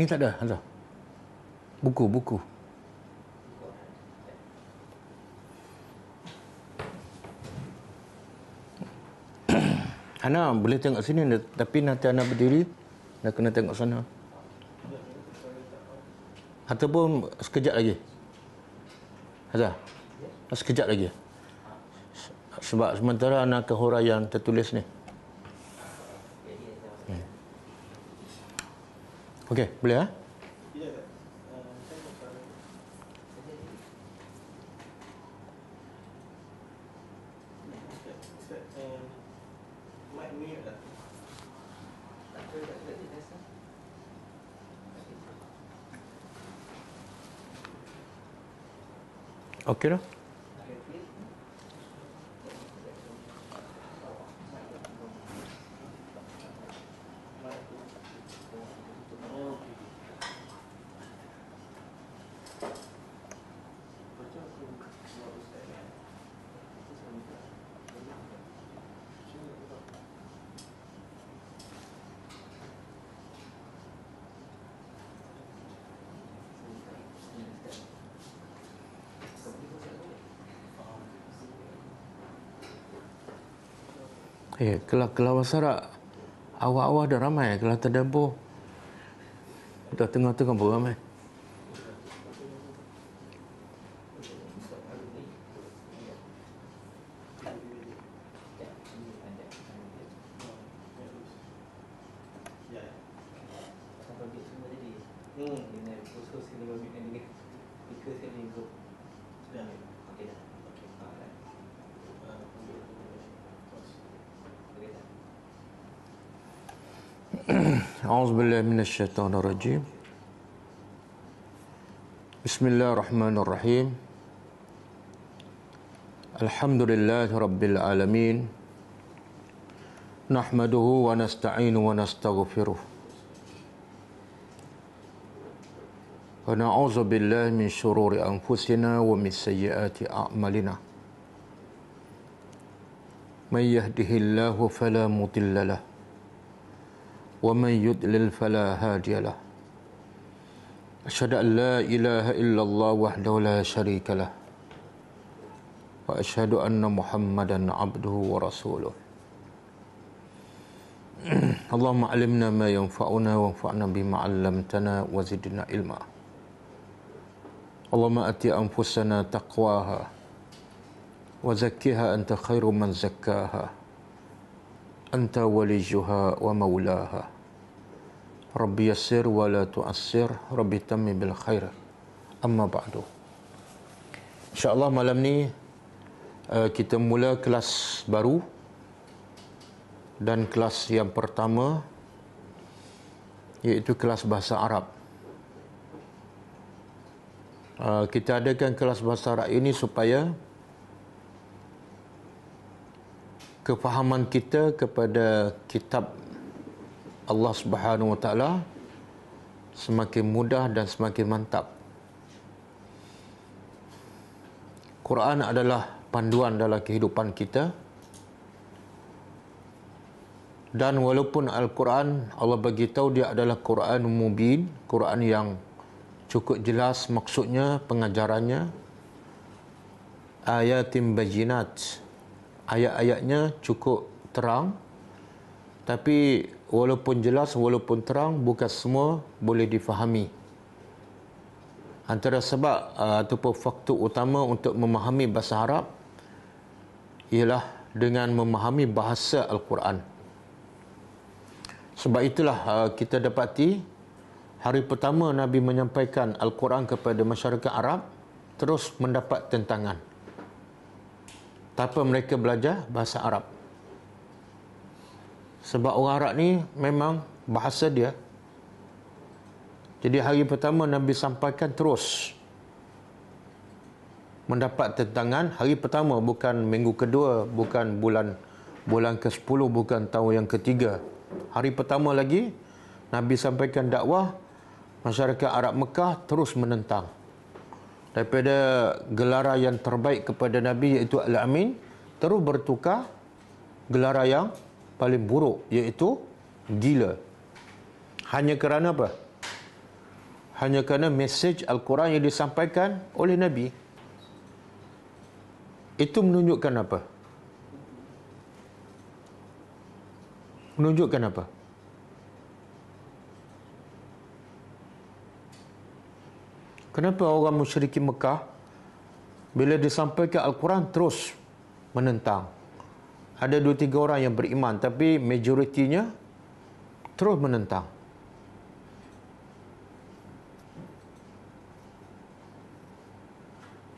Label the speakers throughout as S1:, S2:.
S1: Ini tak ada, Hamzah. Buku, buku. Ana boleh tengok sini tapi nanti Ana berdiri nak kena tengok sana. pun sekejap lagi. Hazah. Sekejap lagi. Sebab sementara Ana kehuraian tertulis ni. Okey, boleh ya? Eh? Okay lah. Eh, kalau kalau wasara awal-awal dah ramai kalau tadabbur. kita tengah-tengah pun ramai. أعوذ بالله من الشيطان الرجيم بسم الله الرحمن الرحيم الحمد لله رب العالمين نحمده ونستعين ونستغفره ونعوذ بالله من شرور أنفسنا ومن سيئات أعمالنا من يهده الله فلا مضل له ومن يضلل فلا هادي له أشهد أن لا إله إلا الله وحده لا شريك له وأشهد أن محمدا عبده ورسوله اللهم علمنا ما ينفعنا وانفعنا بما علمتنا وزدنا علما اللهم أت أنفسنا تقواها وزكها أنت خير من زكاها أنت وليها ومولاها رب يسر ولا تؤثر رب تم بالخير أما بعد إن شاء الله malam ni eh, kita mula kelas baru dan kelas yang pertama iaitu kelas bahasa Arab. Uh, kita adakan kelas bahasa Arab ini supaya kefahaman kita kepada kitab Allah Subhanahu Wa Taala semakin mudah dan semakin mantap. Quran adalah panduan dalam kehidupan kita. Dan walaupun Al-Quran Allah bagi tahu dia adalah Quran mubin, Quran yang cukup jelas maksudnya pengajarannya ayatim bajinat ayat-ayatnya cukup terang tapi walaupun jelas walaupun terang bukan semua boleh difahami antara sebab uh, ataupun faktor utama untuk memahami bahasa Arab ialah dengan memahami bahasa al-Quran sebab itulah uh, kita dapati hari pertama Nabi menyampaikan al-Quran kepada masyarakat Arab terus mendapat tentangan tanpa mereka belajar bahasa Arab. Sebab orang Arab ni memang bahasa dia. Jadi hari pertama Nabi sampaikan terus mendapat tentangan hari pertama bukan minggu kedua bukan bulan bulan ke-10 bukan tahun yang ketiga hari pertama lagi Nabi sampaikan dakwah masyarakat Arab Mekah terus menentang daripada gelaran yang terbaik kepada Nabi iaitu Al-Amin terus bertukar gelaran yang paling buruk iaitu gila. Hanya kerana apa? Hanya kerana mesej Al-Quran yang disampaikan oleh Nabi. Itu menunjukkan apa? Menunjukkan apa? Kenapa orang musyriki Mekah bila disampaikan Al-Quran terus menentang? Ada dua tiga orang yang beriman tapi majoritinya terus menentang.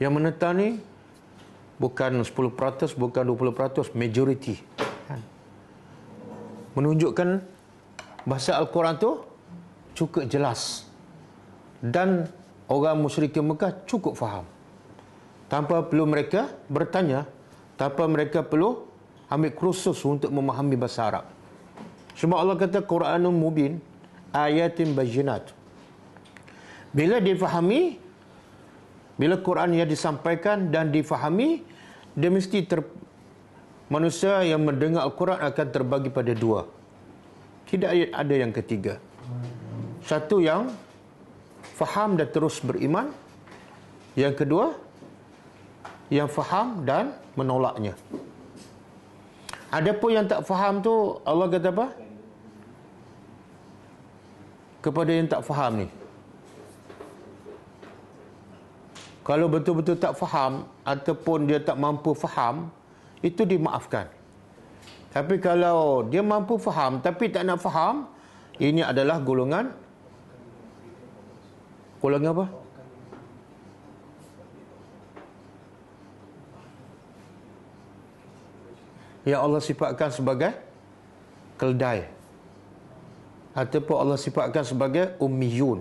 S1: Yang menentang ni bukan 10%, bukan 20%, majoriti. Kan? Menunjukkan bahasa Al-Quran tu cukup jelas dan orang musyrik Mekah cukup faham. Tanpa perlu mereka bertanya, tanpa mereka perlu ambil kursus untuk memahami bahasa Arab. Cuma Allah kata Quranul Mubin ayatin bayyinat. Bila difahami, bila Quran yang disampaikan dan difahami, dia mesti ter manusia yang mendengar quran akan terbagi pada dua. Tidak ada yang ketiga. Satu yang faham dan terus beriman. Yang kedua, yang faham dan menolaknya. Ada Adapun yang tak faham tu Allah kata apa? Kepada yang tak faham ni. Kalau betul-betul tak faham ataupun dia tak mampu faham, itu dimaafkan. Tapi kalau dia mampu faham tapi tak nak faham, ini adalah golongan Kolangnya apa? Ya Allah sifatkan sebagai keldai. Ataupun Allah sifatkan sebagai ummiyun.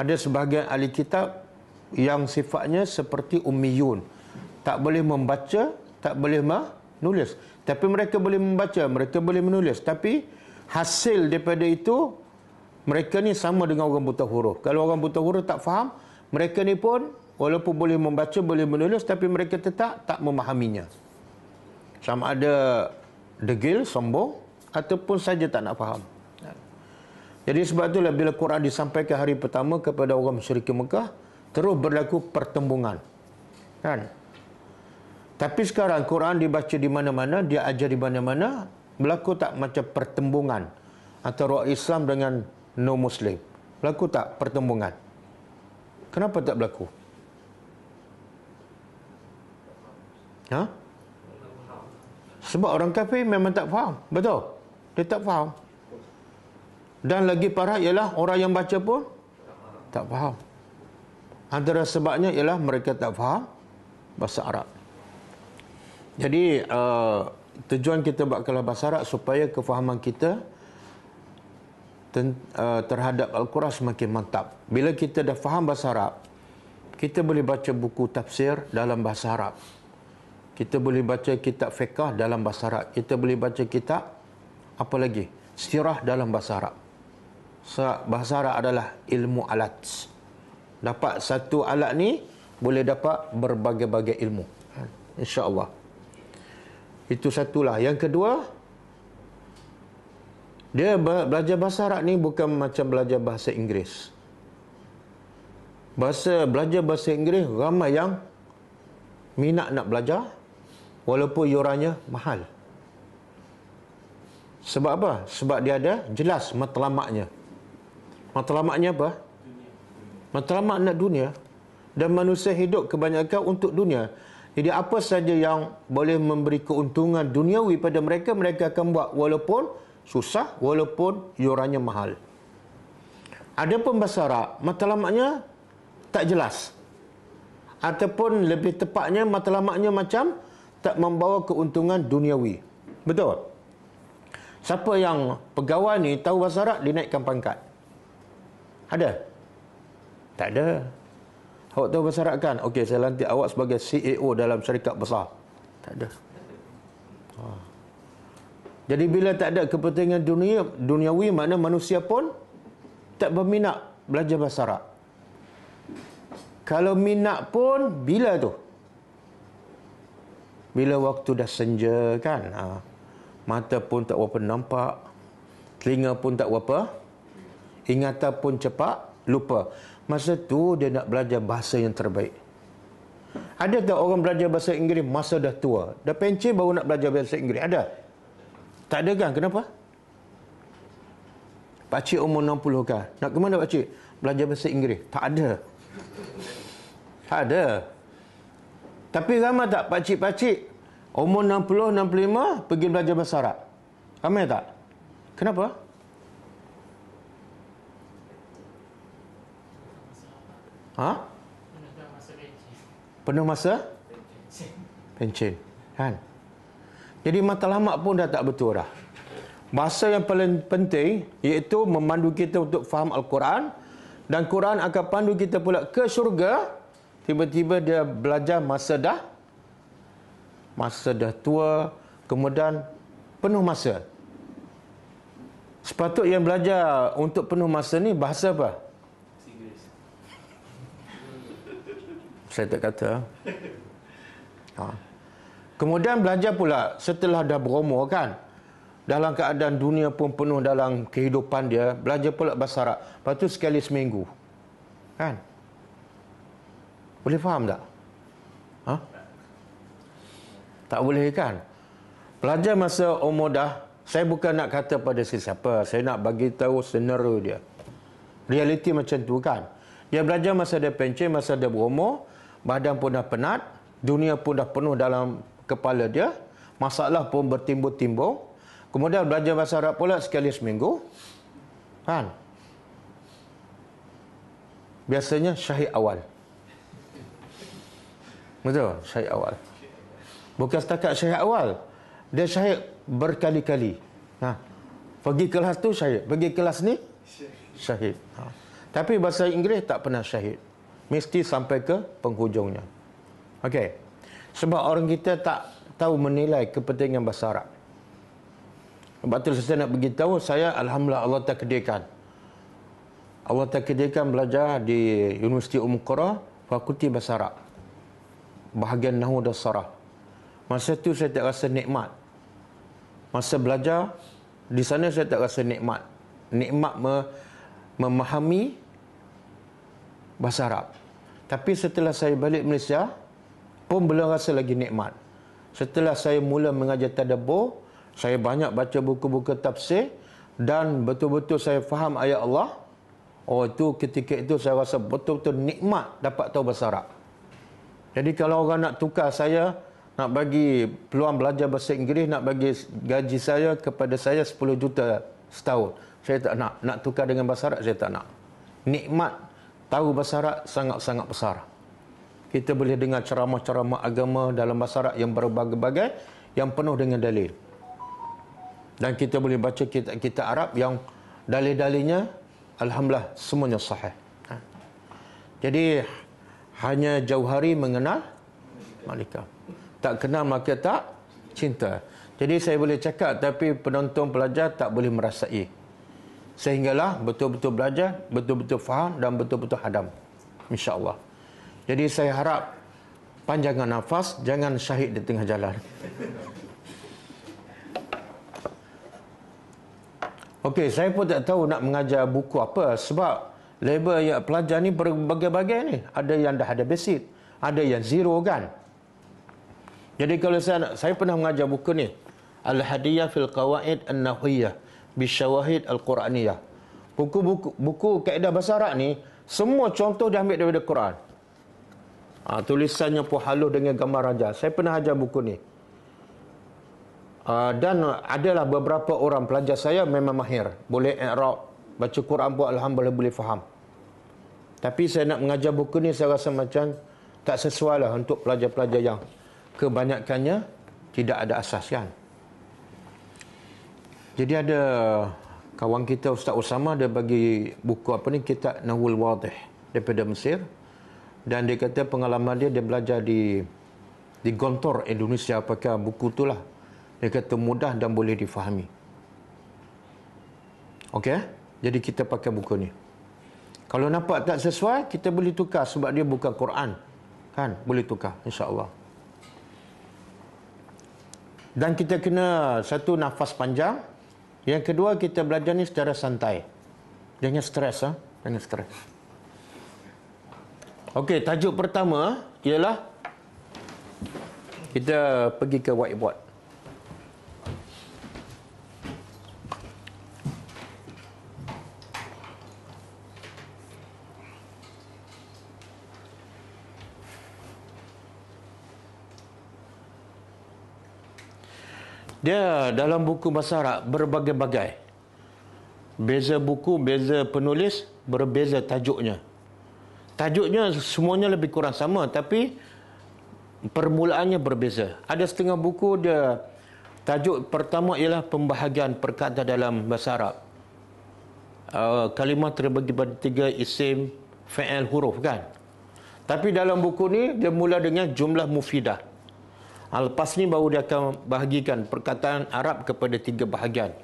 S1: Ada sebahagian ahli kitab yang sifatnya seperti ummiyun. Tak boleh membaca, tak boleh menulis. Tapi mereka boleh membaca, mereka boleh menulis. Tapi hasil daripada itu mereka ni sama dengan orang buta huruf. Kalau orang buta huruf tak faham, mereka ni pun walaupun boleh membaca, boleh menulis tapi mereka tetap tak memahaminya. Sama ada degil, sombong ataupun saja tak nak faham. Jadi sebab itulah bila Quran disampaikan hari pertama kepada orang musyrik Mekah, terus berlaku pertembungan. Kan? Tapi sekarang Quran dibaca di mana-mana, dia ajar di mana-mana, berlaku tak macam pertembungan antara Islam dengan no Muslim. Berlaku tak pertembungan? Kenapa tak berlaku? Ha? Sebab orang kafir memang tak faham. Betul? Dia tak faham. Dan lagi parah ialah orang yang baca pun tak faham. Antara sebabnya ialah mereka tak faham bahasa Arab. Jadi uh, tujuan kita buat kelas bahasa Arab supaya kefahaman kita Eh, terhadap Al-Quran semakin mantap. Bila kita dah faham bahasa Arab, kita boleh baca buku tafsir dalam bahasa Arab. Kita boleh baca kitab fiqah dalam bahasa Arab. Kita boleh baca kitab apa lagi? Sirah dalam bahasa Arab. Bahasa Arab adalah ilmu alat. Dapat satu alat ni boleh dapat berbagai-bagai ilmu. Ha, insya Allah. Itu satulah. Yang kedua, dia belajar bahasa Arab ni bukan macam belajar bahasa Inggeris. Bahasa belajar bahasa Inggeris ramai yang minat nak belajar walaupun yorannya mahal. Sebab apa? Sebab dia ada jelas matlamatnya. Matlamatnya apa? Matlamat nak dunia dan manusia hidup kebanyakan untuk dunia. Jadi apa saja yang boleh memberi keuntungan duniawi pada mereka, mereka akan buat walaupun susah walaupun yurannya mahal. Adapun bahasa Arab, matlamatnya tak jelas. Ataupun lebih tepatnya matlamatnya macam tak membawa keuntungan duniawi. Betul? Siapa yang pegawai ni tahu bahasa Arab dinaikkan pangkat? Ada? Tak ada. Awak tahu bahasa Arab kan? Okey, saya lantik awak sebagai CEO dalam syarikat besar. Tak ada. Oh. Jadi bila tak ada kepentingan dunia duniawi mana manusia pun tak berminat belajar bahasa Arab. Kalau minat pun bila tu? Bila waktu dah senja kan? Ha. Mata pun tak apa nampak. Telinga pun tak apa, Ingatan pun cepat lupa. Masa tu dia nak belajar bahasa yang terbaik. Ada tak orang belajar bahasa Inggeris masa dah tua? Dah pencet baru nak belajar bahasa Inggeris? Ada? Tak ada kan? Kenapa? Pakcik umur 60 kan? Nak ke mana pakcik? Belajar bahasa Inggeris. Tak ada. Tak ada. Tapi ramai tak pakcik-pakcik umur 60, 65 pergi belajar bahasa Arab? Ramai tak? Kenapa? Ha? Penuh masa? Pencin. Pencin. Kan? Ha? Jadi matlamat pun dah tak betul dah. Bahasa yang paling penting iaitu memandu kita untuk faham Al-Quran dan Quran akan pandu kita pula ke syurga. Tiba-tiba dia belajar masa dah masa dah tua kemudian penuh masa. Sepatut yang belajar untuk penuh masa ni bahasa apa? Inggeris. Saya tak kata. Ha. Kemudian belajar pula setelah dah berumur kan. Dalam keadaan dunia pun penuh dalam kehidupan dia. Belajar pula bahasa Arab. Lepas tu sekali seminggu. Kan? Boleh faham tak? Ha? Tak boleh kan? belajar masa umur dah, saya bukan nak kata pada sesiapa. Saya nak bagi tahu senara dia. Realiti macam tu kan? Dia belajar masa dia pencet, masa dia berumur, badan pun dah penat, dunia pun dah penuh dalam kepala dia. Masalah pun bertimbul-timbul. Kemudian belajar bahasa Arab pula sekali seminggu. Kan? Biasanya syahid awal. Betul? Syahid awal. Bukan setakat syahid awal. Dia syahid berkali-kali. Ha. Pergi kelas tu syahid. Pergi kelas ni syahid. Ha. Tapi bahasa Inggeris tak pernah syahid. Mesti sampai ke penghujungnya. Okey. Sebab orang kita tak tahu menilai kepentingan bahasa Arab. Sebab tu saya nak beritahu, saya Alhamdulillah Allah tak takdirkan. Allah tak takdirkan belajar di Universiti Umum Qura, Fakulti Bahasa Arab. Bahagian Nahu dan Sarah. Masa tu saya tak rasa nikmat. Masa belajar, di sana saya tak rasa nikmat. Nikmat me- memahami bahasa Arab. Tapi setelah saya balik Malaysia, pun belum rasa lagi nikmat. Setelah saya mula mengajar tadabbur, saya banyak baca buku-buku tafsir dan betul-betul saya faham ayat Allah. Oh itu ketika itu saya rasa betul-betul nikmat dapat tahu bahasa Arab. Jadi kalau orang nak tukar saya nak bagi peluang belajar bahasa Inggeris nak bagi gaji saya kepada saya 10 juta setahun. Saya tak nak nak tukar dengan bahasa Arab saya tak nak. Nikmat tahu bahasa Arab sangat-sangat besar kita boleh dengar ceramah-ceramah agama dalam masyarakat yang berbagai-bagai yang penuh dengan dalil. Dan kita boleh baca kitab-kitab Arab yang dalil-dalilnya alhamdulillah semuanya sahih. Ha. Jadi hanya Jauhari mengenal Malika. Tak kenal maka tak cinta. Jadi saya boleh cakap tapi penonton pelajar tak boleh merasai. Sehinggalah betul-betul belajar, betul-betul faham dan betul-betul hadam. InsyaAllah. Jadi saya harap panjangan nafas, jangan syahid di tengah jalan. Okey, saya pun tak tahu nak mengajar buku apa sebab label yang pelajar ni berbagai-bagai ni. Ada yang dah ada basic, ada yang zero kan. Jadi kalau saya nak, saya pernah mengajar buku ni Al-Hadiyah fil Qawaid An-Nahwiyah bi Syawahid Al-Quraniyah. Buku-buku buku kaedah bahasa Arab ni semua contoh dia ambil daripada Quran. Ha, tulisannya pun halus dengan gambar raja. Saya pernah ajar buku ni. Ha, dan adalah beberapa orang pelajar saya memang mahir. Boleh ikhrab. Baca Quran pun Alhamdulillah boleh faham. Tapi saya nak mengajar buku ni saya rasa macam tak sesuai lah untuk pelajar-pelajar yang kebanyakannya tidak ada asas kan. Jadi ada kawan kita Ustaz Usama dia bagi buku apa ni kitab Nahul Wadih daripada Mesir dan dia kata pengalaman dia dia belajar di di Gontor Indonesia pakai buku itulah. Dia kata mudah dan boleh difahami. Okey. Eh? Jadi kita pakai buku ni. Kalau nampak tak sesuai, kita boleh tukar sebab dia bukan Quran. Kan? Boleh tukar insya-Allah. Dan kita kena satu nafas panjang. Yang kedua kita belajar ni secara santai. Jangan stres ah, ha? jangan stres. Okey, tajuk pertama ah, ialah kita pergi ke whiteboard. Dia dalam buku bahasa berbagai-bagai. Beza buku, beza penulis, berbeza tajuknya tajuknya semuanya lebih kurang sama tapi permulaannya berbeza. Ada setengah buku dia tajuk pertama ialah pembahagian perkata dalam bahasa Arab. Uh, kalimah terbagi pada tiga isim fa'al huruf kan. Tapi dalam buku ni dia mula dengan jumlah mufidah. Ha, lepas ni baru dia akan bahagikan perkataan Arab kepada tiga bahagian.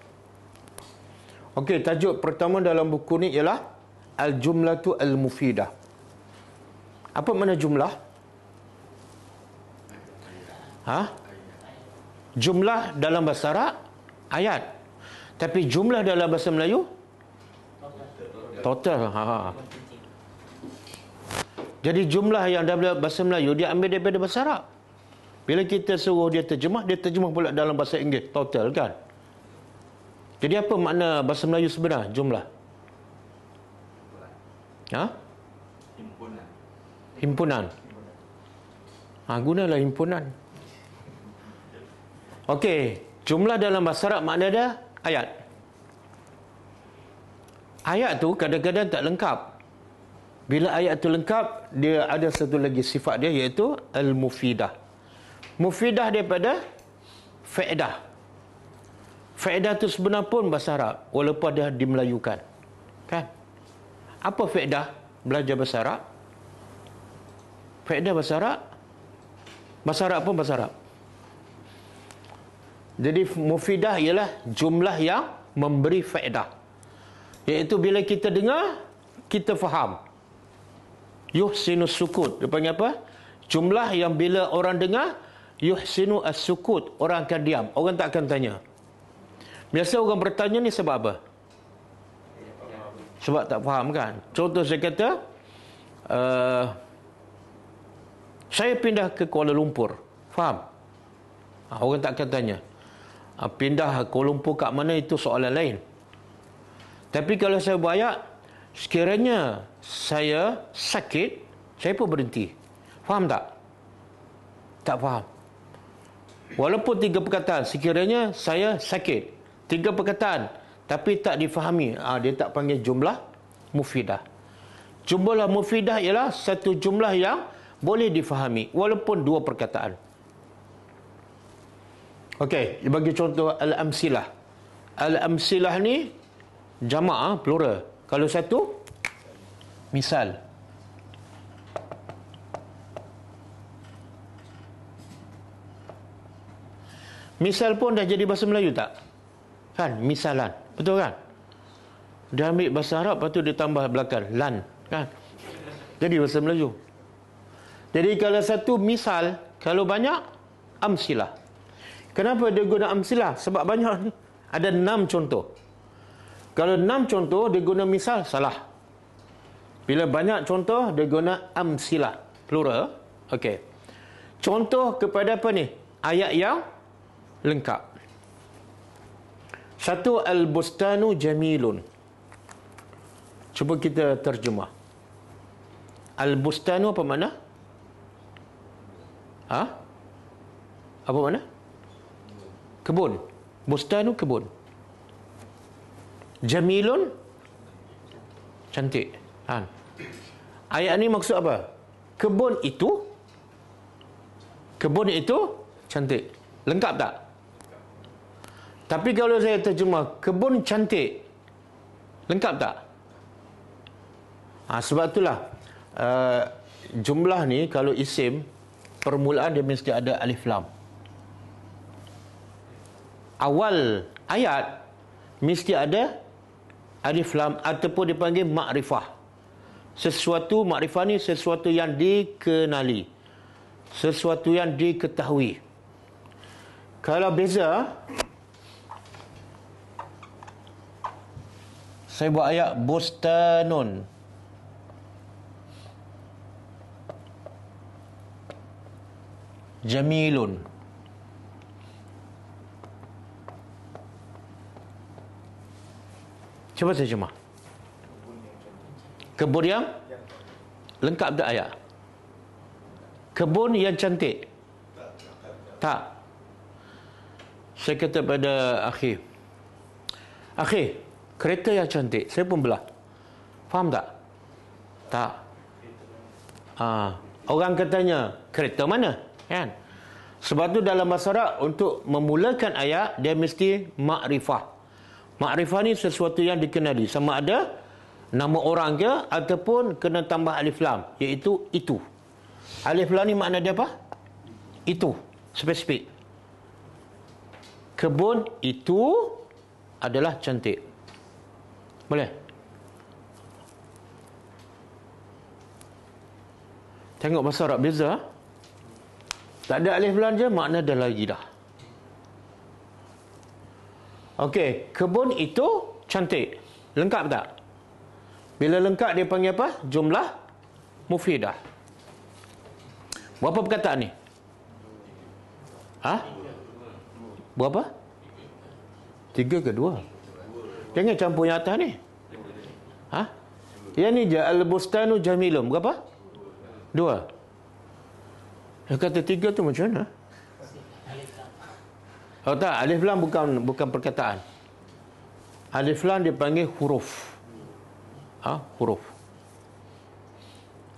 S1: Okey, tajuk pertama dalam buku ni ialah Al-Jumlatu Al-Mufidah. Apa mana jumlah? Ha? Jumlah dalam bahasa Arab ayat. Tapi jumlah dalam bahasa Melayu total. Ha. ha. Jadi jumlah yang dalam bahasa Melayu dia ambil daripada bahasa Arab. Bila kita suruh dia terjemah, dia terjemah pula dalam bahasa Inggeris, total kan? Jadi apa makna bahasa Melayu sebenar jumlah? Ha? himpunan. Ha, gunalah himpunan. Okey, jumlah dalam bahasa Arab makna dia ayat. Ayat tu kadang-kadang tak lengkap. Bila ayat tu lengkap, dia ada satu lagi sifat dia iaitu al-mufidah. Mufidah daripada faedah. Faedah tu sebenarnya pun bahasa Arab walaupun dia dimelayukan. Kan? Apa faedah belajar bahasa Arab? Faedah bahasa Arab Bahasa Arab pun bahasa Arab Jadi mufidah ialah jumlah yang memberi faedah Iaitu bila kita dengar Kita faham Yuh sinus sukut Dia panggil apa? Jumlah yang bila orang dengar Yuhsinu as-sukut Orang akan diam Orang tak akan tanya Biasa orang bertanya ni sebab apa? Sebab tak faham kan? Contoh saya kata uh, saya pindah ke Kuala Lumpur. Faham? Ah, orang tak akan tanya. Ah, pindah Kuala Lumpur kat mana itu soalan lain. Tapi kalau saya bayar, sekiranya saya sakit, saya pun berhenti. Faham tak? Tak faham. Walaupun tiga perkataan, sekiranya saya sakit. Tiga perkataan, tapi tak difahami. Ah Dia tak panggil jumlah mufidah. Jumlah mufidah ialah satu jumlah yang boleh difahami walaupun dua perkataan. Okey, bagi contoh al-amsilah. Al-amsilah ni jamak plural. Kalau satu misal Misal pun dah jadi bahasa Melayu tak? Kan? Misalan. Betul kan? Dia ambil bahasa Arab, lepas tu dia belakang. Lan. Kan? Jadi bahasa Melayu. Jadi kalau satu misal, kalau banyak, amsilah. Kenapa dia guna amsilah? Sebab banyak ni. Ada enam contoh. Kalau enam contoh, dia guna misal, salah. Bila banyak contoh, dia guna amsilah. Plural. Okey. Contoh kepada apa ni? Ayat yang lengkap. Satu al-bustanu jamilun. Cuba kita terjemah. Al-bustanu apa makna? Ha? Apa mana? Kebun. Bustanu kebun. Jamilun cantik. Ha. Ayat ni maksud apa? Kebun itu kebun itu cantik. Lengkap tak? Tapi kalau saya terjemah kebun cantik lengkap tak? Ha, sebab itulah uh, jumlah ni kalau isim permulaan dia mesti ada alif lam. Awal ayat mesti ada alif lam ataupun dipanggil makrifah. Sesuatu makrifah ni sesuatu yang dikenali. Sesuatu yang diketahui. Kalau beza saya buat ayat bustanun. jamilun Cuba saya cuma Kebun yang Lengkap tak ayat Kebun yang cantik Tak Saya kata pada Akhir Akhir Kereta yang cantik Saya pun belah Faham tak Tak ha. Orang katanya Kereta mana Kan? Sebab tu dalam bahasa Arab untuk memulakan ayat dia mesti makrifah. Makrifah ni sesuatu yang dikenali sama ada nama orang ke ataupun kena tambah alif lam iaitu itu. Alif lam ni makna dia apa? Itu spesifik. Kebun itu adalah cantik. Boleh? Tengok bahasa Arab beza. Ha? Tak ada alif lam je makna dah lagi dah. Okey, kebun itu cantik. Lengkap tak? Bila lengkap dia panggil apa? Jumlah mufidah. Berapa perkataan ni? Ha? Berapa? Tiga ke dua? Jangan campur yang atas ni. Ha? Yang ni je, Al-Bustanu Jamilum. Berapa? dua. Dia kata tiga tu macam mana? Kalau oh, tak, alif lam bukan bukan perkataan. Alif lam dipanggil huruf. Ha? Huruf.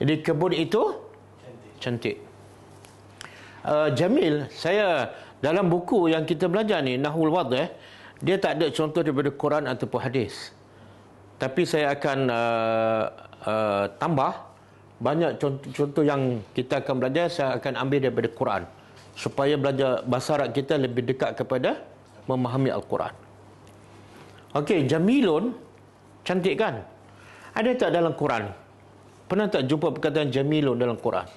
S1: Jadi kebun itu cantik. cantik. Uh, Jamil, saya dalam buku yang kita belajar ni, Nahul Wad, eh, dia tak ada contoh daripada Quran ataupun hadis. Tapi saya akan uh, uh, tambah banyak contoh-contoh yang kita akan belajar saya akan ambil daripada Quran supaya belajar bahasa Arab kita lebih dekat kepada memahami Al-Quran. Okey, jamilun cantik kan? Ada tak dalam Quran? Pernah tak jumpa perkataan jamilun dalam Quran?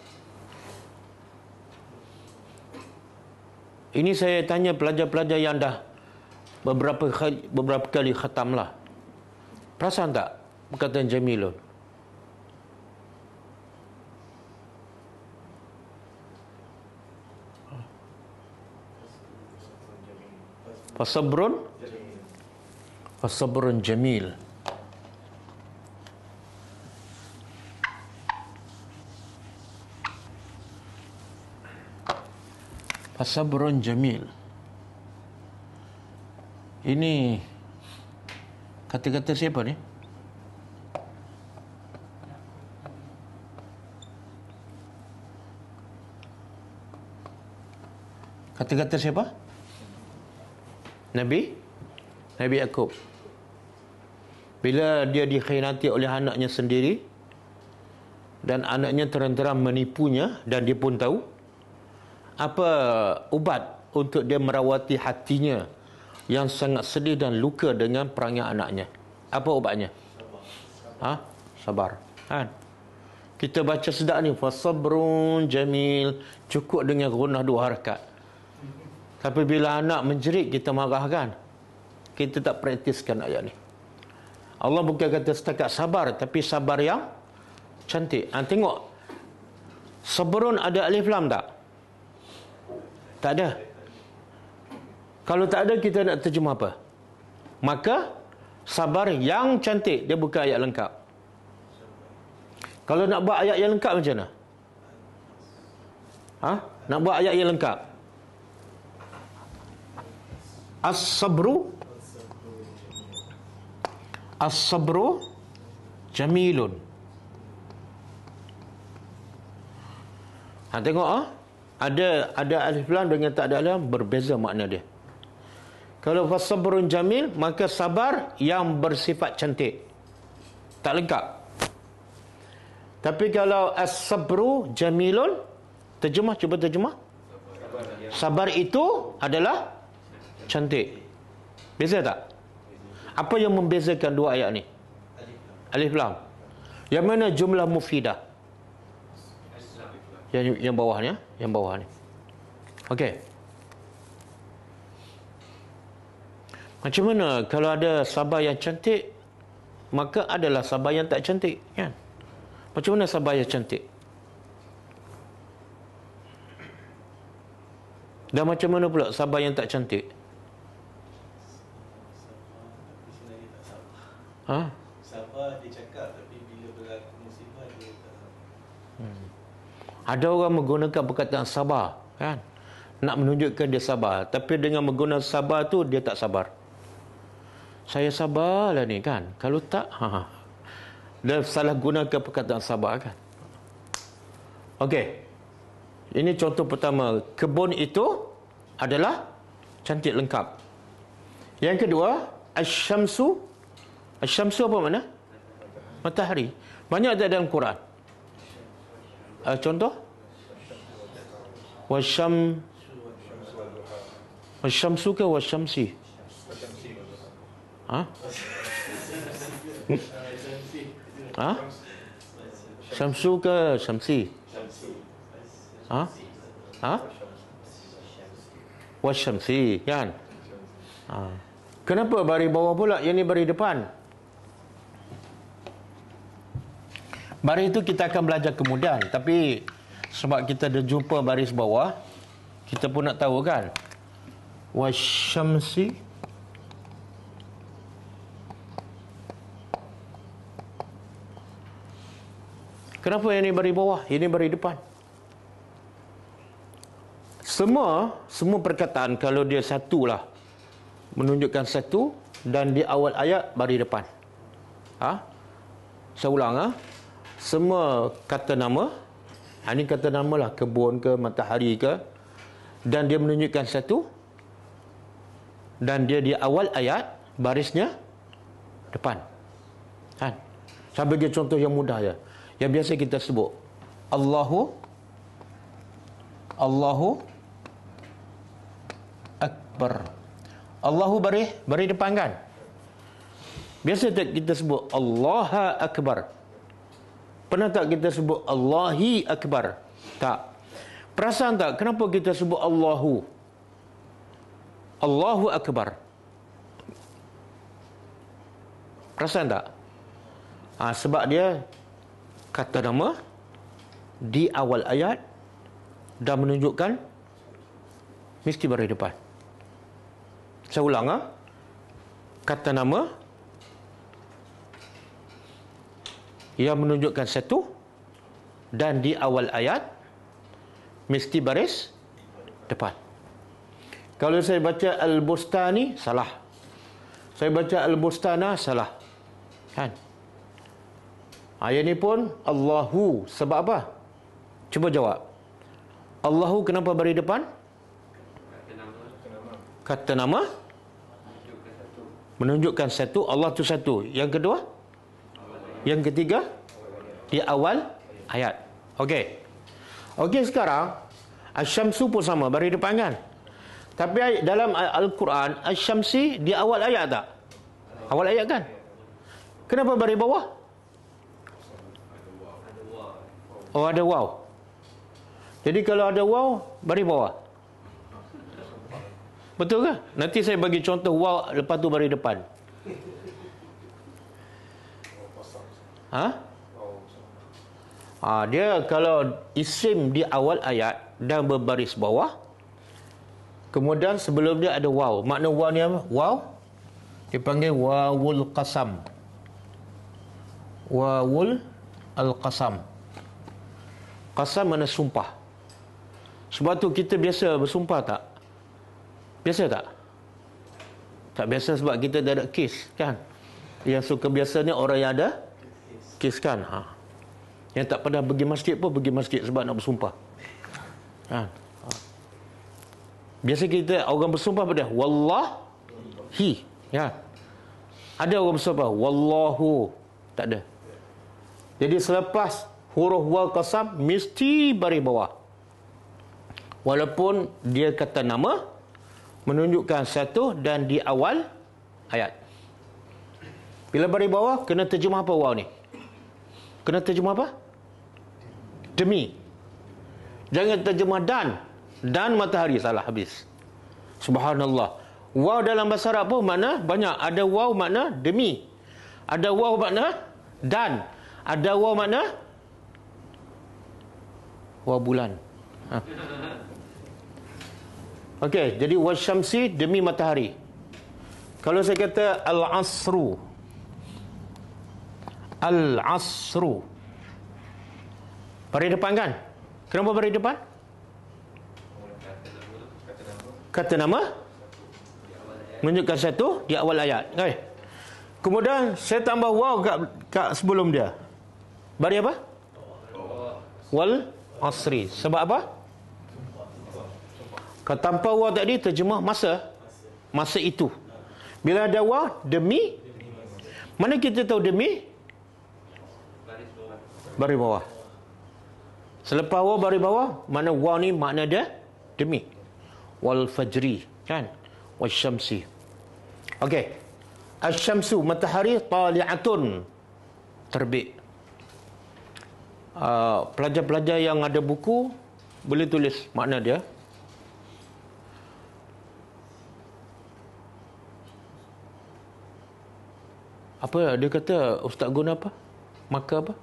S1: Ini saya tanya pelajar-pelajar yang dah beberapa kali, beberapa kali khatam lah. Perasan tak perkataan jamilun? Fasabrun Fasabrun jamil Fasabrun jamil Ini Kata-kata siapa ni? Kata-kata siapa? Kata-kata siapa? Nabi Nabi Yaakob Bila dia dikhianati oleh anaknya sendiri Dan anaknya terang-terang menipunya Dan dia pun tahu Apa ubat untuk dia merawati hatinya Yang sangat sedih dan luka dengan perangai anaknya Apa ubatnya? Sabar, ha? Sabar. Ha? Kita baca sedap ni Fasabrun jamil Cukup dengan guna dua harakat tapi bila anak menjerit kita marahkan. Kita tak praktiskan ayat ni. Allah bukan kata setakat sabar tapi sabar yang cantik. Ha, tengok. Sabrun ada alif lam tak? Tak ada. Kalau tak ada kita nak terjemah apa? Maka sabar yang cantik dia bukan ayat lengkap. Kalau nak buat ayat yang lengkap macam mana? Ha? Nak buat ayat yang lengkap. As-sabru As-sabru Jamilun ha, Tengok ah Ada ada alif lam dengan tak ada alif lam Berbeza makna dia Kalau fasabrun jamil Maka sabar yang bersifat cantik Tak lengkap Tapi kalau As-sabru jamilun Terjemah, cuba terjemah Sabar itu adalah cantik. Beza tak? Apa yang membezakan dua ayat ni? Alif lam. Yang mana jumlah mufidah? Yang yang bawahnya, ah? yang bawah ni. Okey. Macam mana kalau ada sabar yang cantik maka adalah sabar yang tak cantik, kan? Macam mana sabar yang cantik? Dan macam mana pula sabar yang tak cantik? Ha? Sabar dia cakap tapi bila berlaku musibah dia tak. Hmm. Ada orang menggunakan perkataan sabar, kan? Nak menunjukkan dia sabar, tapi dengan menggunakan sabar tu dia tak sabar. Saya sabarlah ni kan. Kalau tak, ha. ha. Dia salah gunakan perkataan sabar kan. Okey. Ini contoh pertama, kebun itu adalah cantik lengkap. Yang kedua, asyamsu Asyamsu apa makna? Matahari. Banyak ada dalam Quran? Uh, contoh? Wasyam Wasyamsu ke wasyamsi? Ha? ha? Syamsu ke syamsi? Ha? Ha? Wasyamsi, kan? Ha. Kenapa bari bawah pula? Yang ni bari depan. Baris itu kita akan belajar kemudian. Tapi sebab kita dah jumpa baris bawah, kita pun nak tahu kan. Wasyamsi. Kenapa yang ini baris bawah, ini baris depan? Semua semua perkataan kalau dia satu lah menunjukkan satu dan di awal ayat baris depan. Ha? Saya ulang Ha? semua kata nama ha, ini kata namalah kebun ke matahari ke dan dia menunjukkan satu dan dia di awal ayat barisnya depan kan saya bagi contoh yang mudah ya yang biasa kita sebut Allahu Allahu Akbar Allahu barih barih depan kan biasa kita sebut Allaha Akbar Pernah tak kita sebut Allahi Akbar? Tak. Perasan tak kenapa kita sebut Allahu? Allahu Akbar. Perasan tak? Ha, sebab dia kata nama di awal ayat dan menunjukkan mesti berada depan. Saya ulang. Ha? Kata nama ia menunjukkan satu dan di awal ayat mesti baris depan. Kalau saya baca Al-Bustani salah. Saya baca Al-Bustana salah. Kan? Ayat ini pun Allahu sebab apa? Cuba jawab. Allahu kenapa beri depan? Kata nama. Menunjukkan satu. Allah tu satu. Yang kedua? Yang ketiga di awal ayat. Okey. Okey sekarang asy-syamsu pun sama bari depan kan. Tapi dalam al-Quran asy-syamsi di awal ayat tak? Awal ayat kan? Kenapa bari bawah? Oh ada wow. Jadi kalau ada wow, bari bawah. Betul ke? Nanti saya bagi contoh wow lepas tu bari depan. Ha? ha? Dia kalau isim di awal ayat dan berbaris bawah. Kemudian sebelum dia ada waw. Makna waw ni apa? Waw. Dipanggil wawul qasam. Wawul al-qasam. Qasam mana sumpah. Sebab tu kita biasa bersumpah tak? Biasa tak? Tak biasa sebab kita tak ada kes kan? Yang suka biasanya orang yang ada kiskan ha. Yang tak pernah pergi masjid pun pergi masjid sebab nak bersumpah. Ha. Biasa kita orang bersumpah pada wallah hi. Ya. Ada orang bersumpah wallahu. Tak ada. Jadi selepas huruf wal qasam mesti bari bawah. Walaupun dia kata nama menunjukkan satu dan di awal ayat. Bila bari bawah kena terjemah apa wow ni? kena terjemah apa? Demi. Jangan terjemah dan. Dan matahari salah habis. Subhanallah. Wow dalam bahasa Arab pun makna banyak. Ada wow makna demi. Ada wow makna dan. Ada wow makna wow bulan. Ha. Okey, jadi wasyamsi demi matahari. Kalau saya kata al-asru, Al-Asru. Beri depan kan? Kenapa beri depan? Kata nama? Menunjukkan satu di awal ayat. Okay. Kemudian saya tambah waw kat, kat sebelum dia. Beri apa? Wal Asri. Sebab apa? Kalau tanpa waw tadi terjemah masa. Masa itu. Bila ada waw, demi. Mana kita tahu demi? Demi bari bawah. Selepas wa bari bawah, mana wa ni makna dia demi. Wal fajri, kan? Wal syamsi. Okey. Asy-syamsu matahari taliatun terbit. Ah, pelajar-pelajar uh, yang ada buku boleh tulis makna dia. Apa dia kata Ustaz guna apa? Maka apa?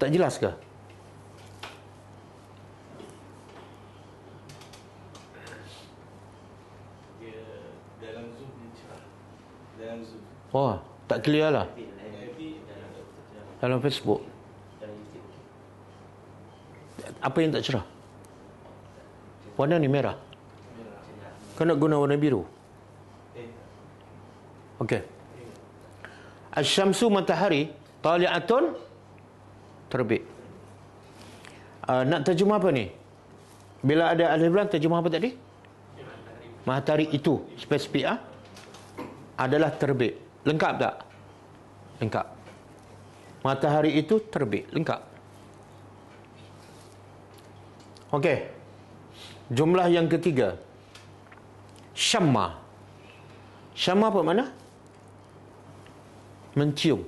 S1: Tak jelas ke? Oh, tak clear lah. Dalam Facebook. Apa yang tak cerah? Warna ni merah. Kena guna warna biru. Eh. Okey. Asyamsu matahari taliatun terbit. Uh, nak terjemah apa ni? Bila ada alif lam terjemah apa tadi? Matahari itu spesifik ah adalah terbit. Lengkap tak? Lengkap. Matahari itu terbit. Lengkap. Okey. Jumlah yang ketiga. Syamma. Syamma apa mana? Mencium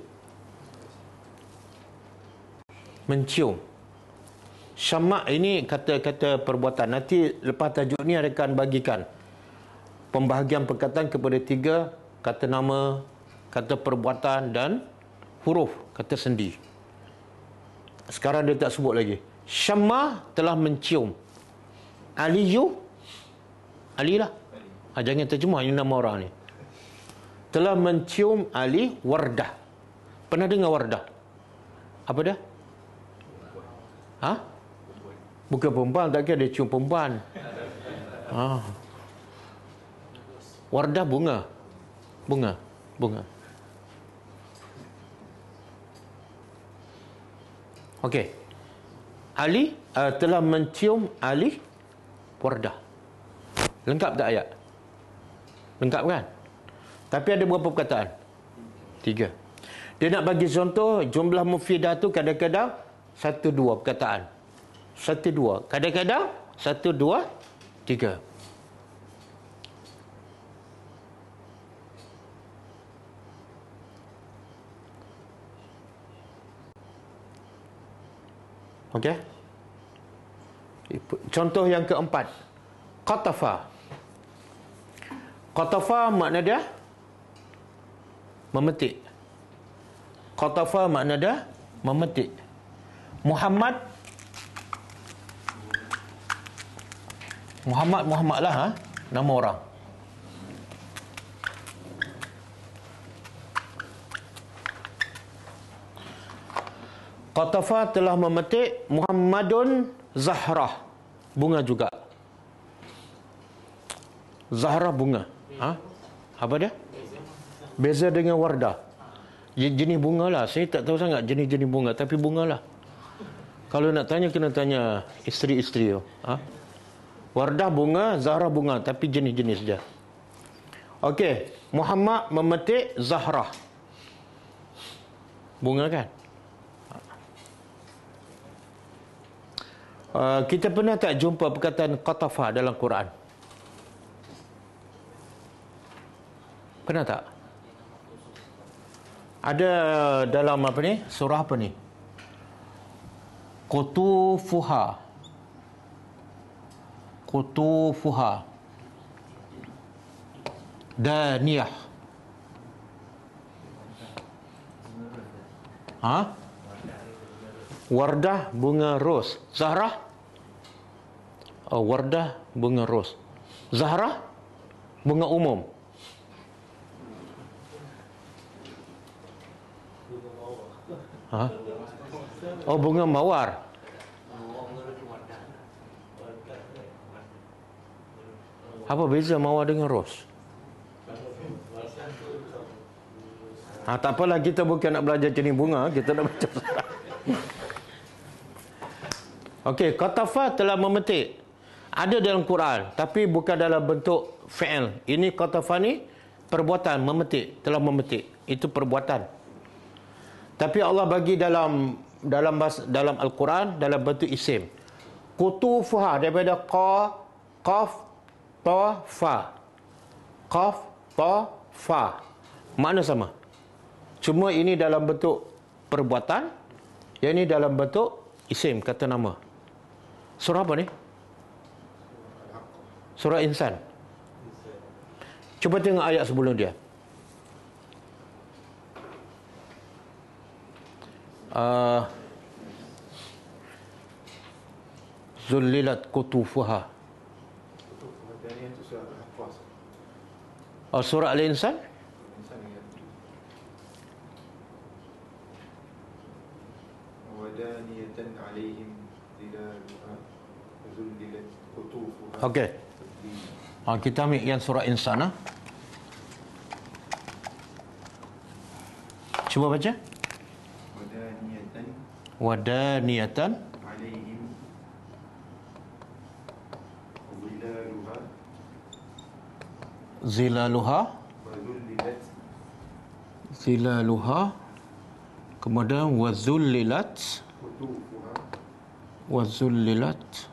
S1: mencium. Syamak ini kata-kata perbuatan. Nanti lepas tajuk ni rekan bagikan pembahagian perkataan kepada tiga kata nama, kata perbuatan dan huruf kata sendi. Sekarang dia tak sebut lagi. Syamma telah mencium. Aliyu. Ali lah. Ha, jangan terjemah. Ini nama orang ni. Telah mencium Ali Wardah. Pernah dengar Wardah? Apa dia? Ha? Bukan perempuan, tak kira dia cium perempuan. Ha. Wardah bunga. Bunga. Bunga. Okey. Ali uh, telah mencium Ali Wardah. Lengkap tak ayat? Lengkap kan? Tapi ada berapa perkataan? Tiga. Dia nak bagi contoh jumlah mufidah tu kadang-kadang satu dua perkataan. Satu dua. Kadang-kadang satu dua tiga. Okey. Contoh yang keempat. Qatafa. Qatafa makna dia memetik. Qatafa makna dia memetik. Muhammad Muhammad Muhammad lah ha? Nama orang Qatafa telah memetik Muhammadun Zahrah Bunga juga Zahrah bunga ha? Apa dia? Beza dengan Wardah Jenis bunga lah Saya tak tahu sangat jenis-jenis bunga Tapi bunga lah kalau nak tanya kena tanya isteri-isteri tu. Ha? Wardah bunga, Zahra bunga tapi jenis-jenis je. Okey, Muhammad memetik Zahra. Bunga kan? Ha. Uh, kita pernah tak jumpa perkataan qatafa dalam Quran? Pernah tak? Ada dalam apa ni? Surah apa ni? Kutu Fuha. Kutu Fuha. Daniyah. Ha? Wardah bunga ros. Zahra? Uh, wardah bunga ros. Zahra? Bunga umum. Ha? Oh bunga mawar. Apa beza mawar dengan ros? Ha, tak apalah kita bukan nak belajar jenis bunga Kita nak baca Okey, Qatafa telah memetik Ada dalam Quran Tapi bukan dalam bentuk fa'al Ini Qatafa ni Perbuatan, memetik Telah memetik Itu perbuatan Tapi Allah bagi dalam dalam bahasa, dalam al-Quran dalam bentuk isim. Qutufha daripada qa qaf ta fa. Qaf ta fa. Mana sama? Cuma ini dalam bentuk perbuatan, yang ini dalam bentuk isim kata nama. Surah apa ni? Surah Insan. Cuba tengok ayat sebelum dia. uh, Zulilat kutufuha uh, oh, Surah Al-Insan Okey. Ha, kita ambil yang surah insan. Ha? Cuba baca. ودانية عليهم ظلالها ظلالها وذللت ظلالها kemudian وذللت وذللت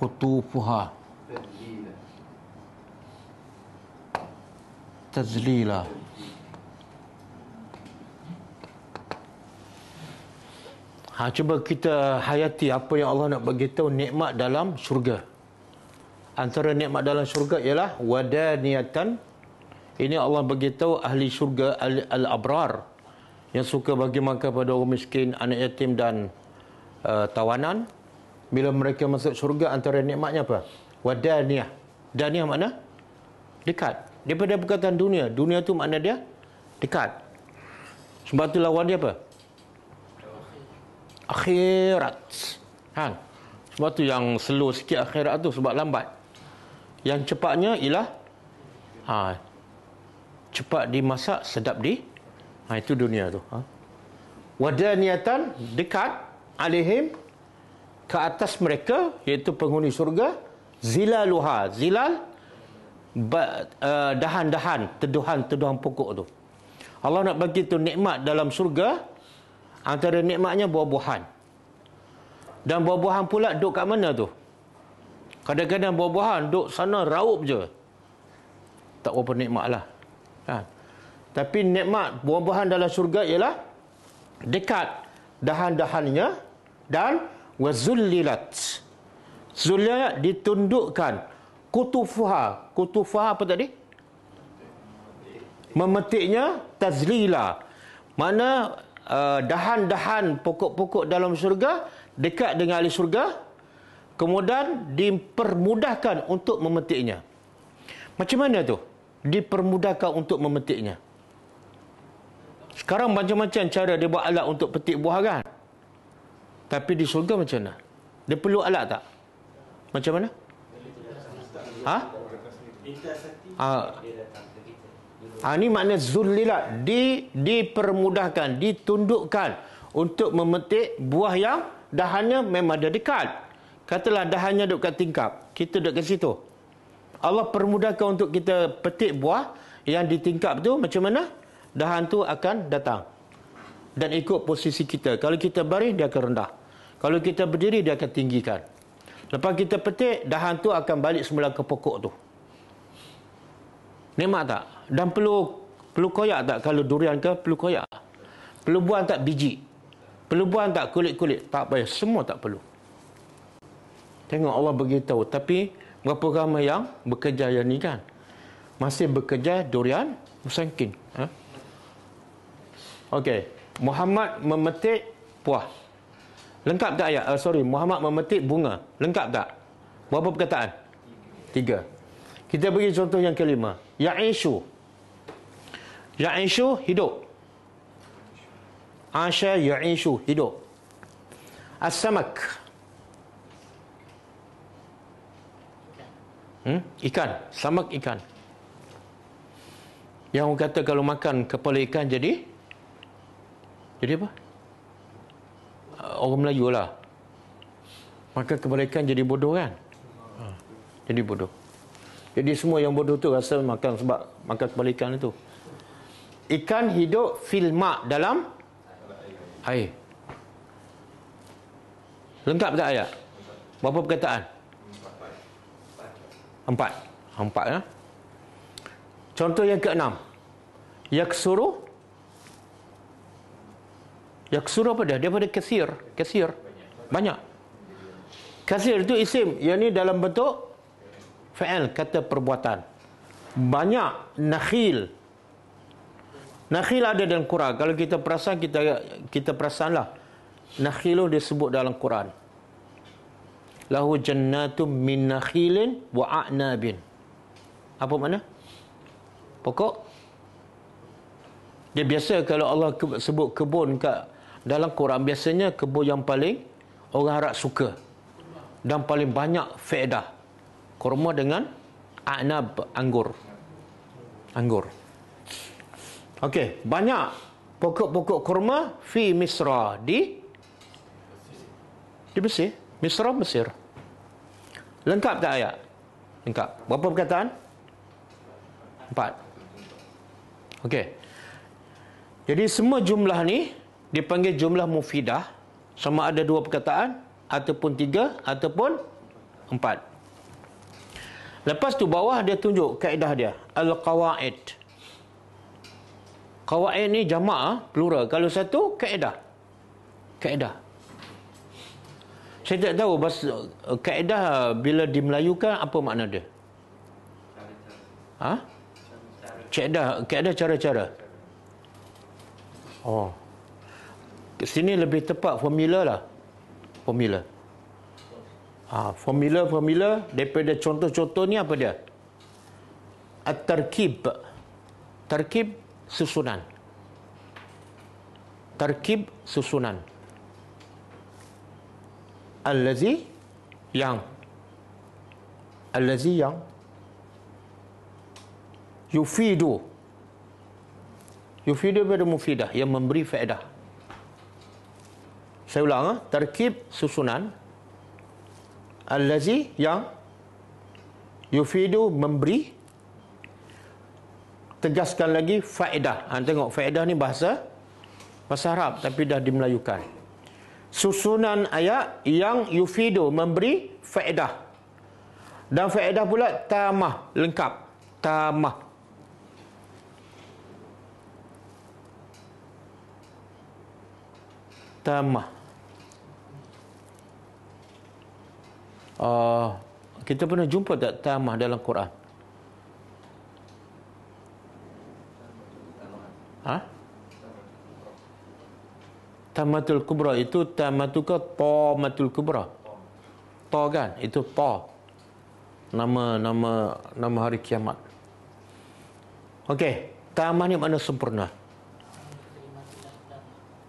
S1: قطوفها تذليلا Ha, cuba kita hayati apa yang Allah nak bagi tahu nikmat dalam syurga. Antara nikmat dalam syurga ialah wadaniatan. Ini Allah bagi tahu ahli syurga al-abrar. Yang suka bagi makan pada orang miskin, anak yatim dan uh, tawanan. Bila mereka masuk syurga, antara nikmatnya apa? Wadaniah. Daniah makna? Dekat. Daripada perkataan dunia. Dunia tu makna dia? Dekat. Sebab itu lawan dia apa? akhirat. Kan? Sebab tu yang slow sikit akhirat tu sebab lambat. Yang cepatnya ialah ha, cepat dimasak sedap di ha, itu dunia tu. Ha? Wadah niatan dekat alihim ke atas mereka iaitu penghuni surga zilaluha zilal uh, dahan-dahan teduhan-teduhan pokok tu Allah nak bagi tu nikmat dalam surga Antara nikmatnya buah-buahan. Dan buah-buahan pula duduk kat mana tu? Kadang-kadang buah-buahan duduk sana raup je. Tak berapa nikmat lah. Ha. Tapi nikmat buah-buahan dalam syurga ialah dekat dahan-dahannya dan wazullilat. Zulilat ditundukkan kutufuha. Kutufuha apa tadi? Memetiknya tazlila. Mana Uh, dahan-dahan pokok-pokok dalam syurga dekat dengan ahli syurga kemudian dipermudahkan untuk memetiknya macam mana tu dipermudahkan untuk memetiknya sekarang macam-macam cara dia buat alat untuk petik buah kan tapi di syurga macam mana dia perlu alat tak macam mana ha ha. Ha, ini makna zulilat. Di, dipermudahkan, ditundukkan untuk memetik buah yang dahannya memang ada dekat. Katalah dahannya duduk kat tingkap. Kita duduk kat situ. Allah permudahkan untuk kita petik buah yang di tingkap tu macam mana? Dahan tu akan datang. Dan ikut posisi kita. Kalau kita baring, dia akan rendah. Kalau kita berdiri, dia akan tinggikan. Lepas kita petik, dahan tu akan balik semula ke pokok tu. Nikmat tak? Dan perlu perlu koyak tak kalau durian ke perlu koyak? Perlu buang tak biji? Perlu buang tak kulit-kulit? Tak payah. Semua tak perlu. Tengok Allah beritahu. Tapi berapa ramai yang bekerja yang ni kan? Masih bekerja durian musangkin. Ha? Okey. Muhammad memetik buah. Lengkap tak ayat? Uh, sorry. Muhammad memetik bunga. Lengkap tak? Berapa perkataan? Tiga. Kita bagi contoh yang kelima. Ya'ishu. Ya'ishu. Ya'ishu hidup. Asha ya'ishu hidup. As-samak. Hmm? Ikan. Samak ikan. Yang orang kata kalau makan kepala ikan jadi? Jadi apa? Uh, orang Melayu lah. Makan kepala ikan jadi bodoh kan? Ah. Jadi bodoh. Jadi semua yang bodoh tu rasa makan sebab makan kepala ikan itu ikan hidup filma dalam air. Lengkap tak ayat? Berapa perkataan? Empat. Empat ya. Contoh yang keenam. Yaksuru. suruh apa dah? dia? Daripada kesir. Kesir. Banyak. Kesir itu isim. Yang ini dalam bentuk fa'al. Kata perbuatan. Banyak nakhil. Nakhil ada dalam Quran. Kalau kita perasan, kita kita perasanlah. Nakhil dia sebut dalam Quran. Lahu jannatum min nakhilin wa a'nabin. Apa makna? Pokok. Dia biasa kalau Allah sebut kebun kat dalam Quran, biasanya kebun yang paling orang Arab suka. Dan paling banyak faedah. Kurma dengan a'nab anggur. Anggur. Okey, banyak pokok-pokok kurma fi Misra di di Mesir. Misra Mesir. Lengkap tak ayat? Lengkap. Berapa perkataan? Empat. Okey. Jadi semua jumlah ni dipanggil jumlah mufidah. Sama ada dua perkataan ataupun tiga ataupun empat. Lepas tu bawah dia tunjuk kaedah dia. Al-Qawaid. Kawaid ni jamak ah, plural. Kalau satu, kaedah. Kaedah. Saya tak tahu bahasa, kaedah ah, bila di Melayu kan apa makna dia? Ha? Kaedah, kaedah cara-cara. Oh. Sini lebih tepat formula lah. Formula. Ha, formula, formula. Daripada contoh-contoh ni apa dia? At-tarkib. Tarkib, Tarkib susunan. Terkib susunan. Allazi yang Allazi yang yufidu yufidu pada mufidah yang memberi faedah. Saya ulang, ah. terkib susunan allazi yang yufidu memberi tegaskan lagi faedah. Ha, tengok faedah ni bahasa bahasa Arab tapi dah dimelayukan. Susunan ayat yang yufido memberi faedah. Dan faedah pula tamah lengkap. Tamah. Tamah. Uh, kita pernah jumpa tak tamah dalam Quran? Ha? Tamatul Kubra itu tamatul ke Ta Matul Kubra? Ta kan? Itu Ta. Nama nama nama hari kiamat. Okey, tamat ni mana sempurna?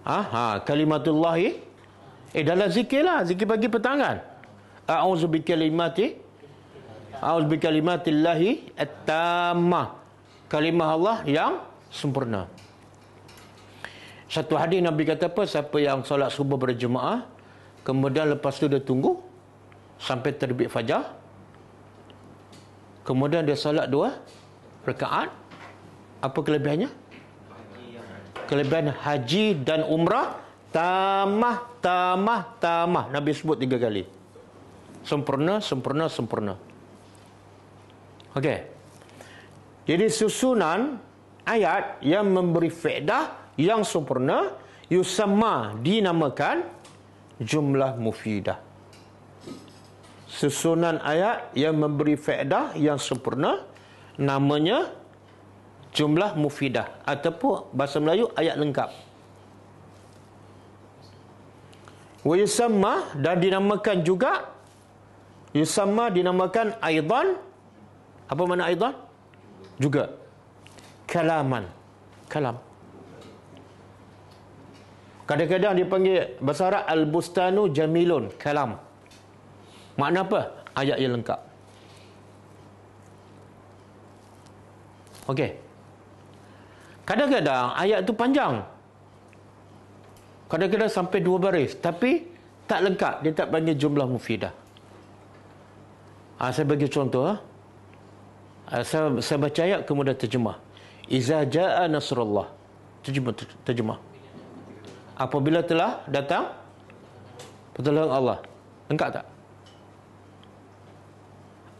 S1: Ha? Ha, kalimatullah eh? dalam zikir lah, zikir pagi petang kan? A'udzu bi kalimati A'udzu bi kalimatillahi at-tamma. Kalimah Allah yang sempurna. Satu hadis Nabi kata apa? Siapa yang solat subuh berjemaah, kemudian lepas tu dia tunggu sampai terbit fajar. Kemudian dia solat dua rakaat. Apa kelebihannya? Kelebihan haji dan umrah tamah tamah tamah Nabi sebut tiga kali. Sempurna, sempurna, sempurna. Okey. Jadi susunan ayat yang memberi faedah yang sempurna yusamma dinamakan jumlah mufidah susunan ayat yang memberi faedah yang sempurna namanya jumlah mufidah ataupun bahasa Melayu ayat lengkap wa yusamma dan dinamakan juga yusamma dinamakan aidan apa makna aidan juga kalaman kalam Kadang-kadang dipanggil bersarat al-bustanu jamilun kalam. Makna apa? Ayat yang lengkap. Okey. Kadang-kadang ayat tu panjang. Kadang-kadang sampai dua baris. Tapi tak lengkap. Dia tak panggil jumlah mufidah. Ha, saya bagi contoh. Ha. Saya, saya baca ayat kemudian terjemah. Iza ja'a Nasrullah. Terjemah. terjemah apabila telah datang pertolongan Allah. Lengkap tak?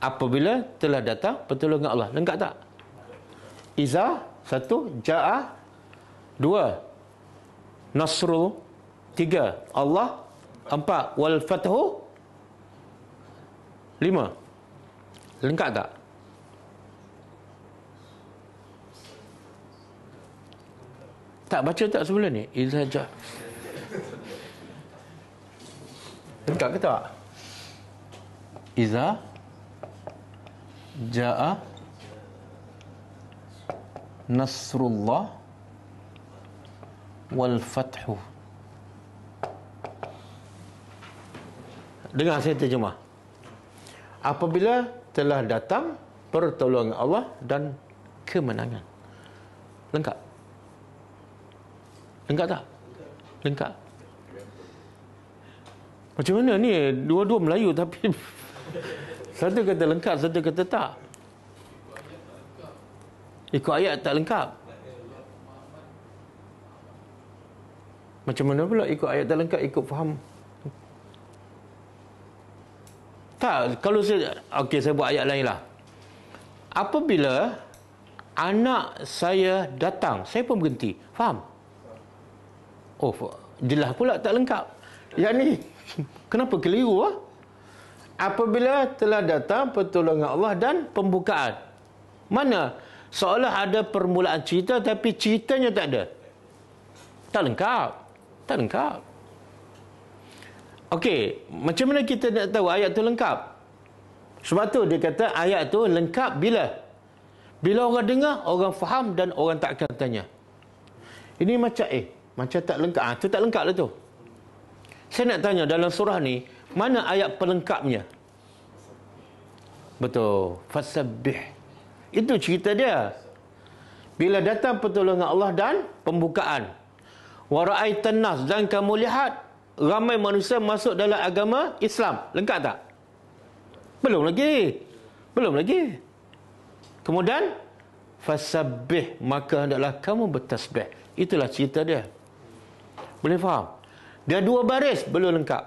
S1: Apabila telah datang pertolongan Allah. Lengkap tak? Iza satu, Ja'a dua, Nasrul tiga, Allah empat, Wal Fathu lima. Lengkap tak? Tak baca tak sebelum ni? Ilhajah. Dekat ke tak? Iza Ja'a Nasrullah Wal Fathu Dengar saya terjemah Apabila telah datang Pertolongan Allah dan kemenangan Lengkap Lengkap tak? Lengkap. Macam mana ni? Dua-dua Melayu tapi satu kata lengkap, satu kata tak. Ikut ayat tak lengkap. Macam mana pula ikut ayat tak lengkap, ikut faham? Tak, kalau saya... Okey, saya buat ayat lain lah. Apabila anak saya datang, saya pun berhenti. Faham? Faham? Oh, jelas pula tak lengkap. Ya ni, kenapa keliru lah? Apabila telah datang pertolongan Allah dan pembukaan. Mana? Seolah ada permulaan cerita tapi ceritanya tak ada. Tak lengkap. Tak lengkap. Okey, macam mana kita nak tahu ayat tu lengkap? Sebab tu dia kata ayat tu lengkap bila? Bila orang dengar, orang faham dan orang tak akan tanya. Ini macam eh, macam tak lengkap. Ah, ha, tu tak lengkap lah tu. Saya nak tanya dalam surah ni, mana ayat pelengkapnya? Betul. Fasabih. Itu cerita dia. Bila datang pertolongan Allah dan pembukaan. Warai tenas dan kamu lihat ramai manusia masuk dalam agama Islam. Lengkap tak? Belum lagi. Belum lagi. Kemudian, fasabih maka hendaklah kamu bertasbih. Itulah cerita dia. Boleh faham? Dia dua baris belum lengkap.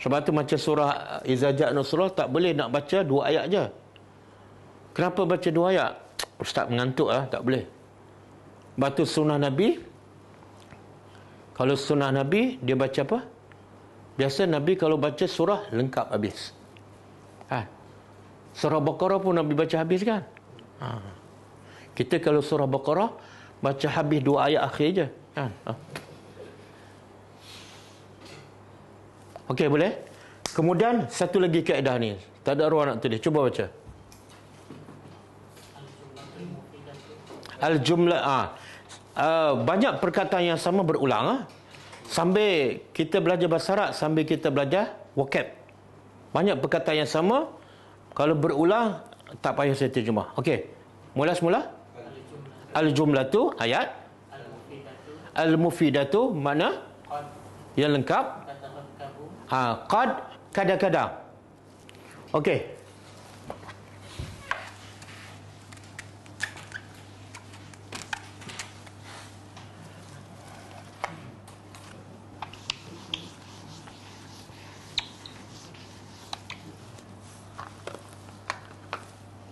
S1: Sebab tu macam surah eh, Izajat Nusrah tak boleh nak baca dua ayat je. Kenapa baca dua ayat? Ustaz mengantuk lah, tak boleh. Batu sunnah Nabi, kalau sunnah Nabi, dia baca apa? Biasa Nabi kalau baca surah, lengkap habis. Ha. Surah Baqarah pun Nabi baca habis kan? Ha. Kita kalau surah Baqarah, baca habis dua ayat akhir je kan? Okey boleh? Kemudian satu lagi kaedah ni. Tak ada ruang nak tulis. Cuba baca. Al jumlah ah. Uh, banyak perkataan yang sama berulang ah. Sambil kita belajar bahasa Arab sambil kita belajar vocab. Banyak perkataan yang sama kalau berulang tak payah saya terjemah. Okey. Mula semula. Al jumlah tu ayat. Al-mufidatu Mana? Yang lengkap Ha, qad Kadang-kadang Okey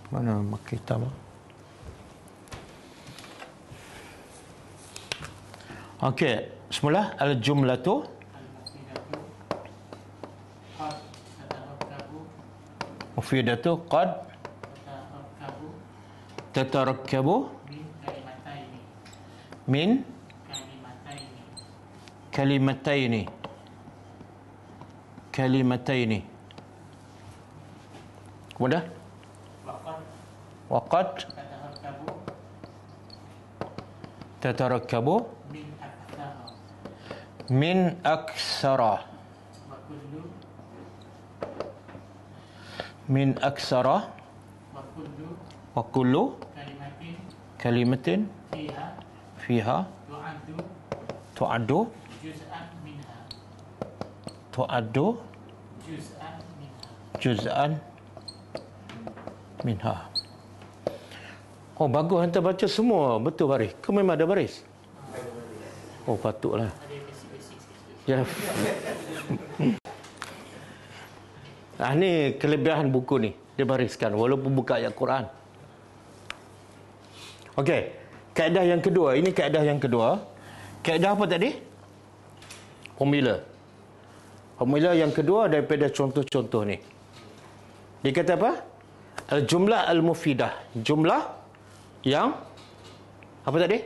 S1: Mana makita mah? Okey, semula al-jumlatu Mufidatu qad tatarakkabu
S2: tatarakkabu
S1: min kalimataini min kalimataini kalimataini kemudian waqad waqad tatarakkabu tatarakkabu min aksara min aksara wa kullu kalimatin fiha tu'addu tu'addu juz'an minha Oh bagus hantar baca semua betul baris. Kau memang ada baris. Oh patutlah. Ya. Ah ni kelebihan buku ni. Dia bariskan walaupun buka ayat Quran. Okey. Kaedah yang kedua, ini kaedah yang kedua. Kaedah apa tadi? Formula. Formula yang kedua daripada contoh-contoh ni. Dia kata apa? Al-jumlah al-mufidah. Jumlah yang apa tadi?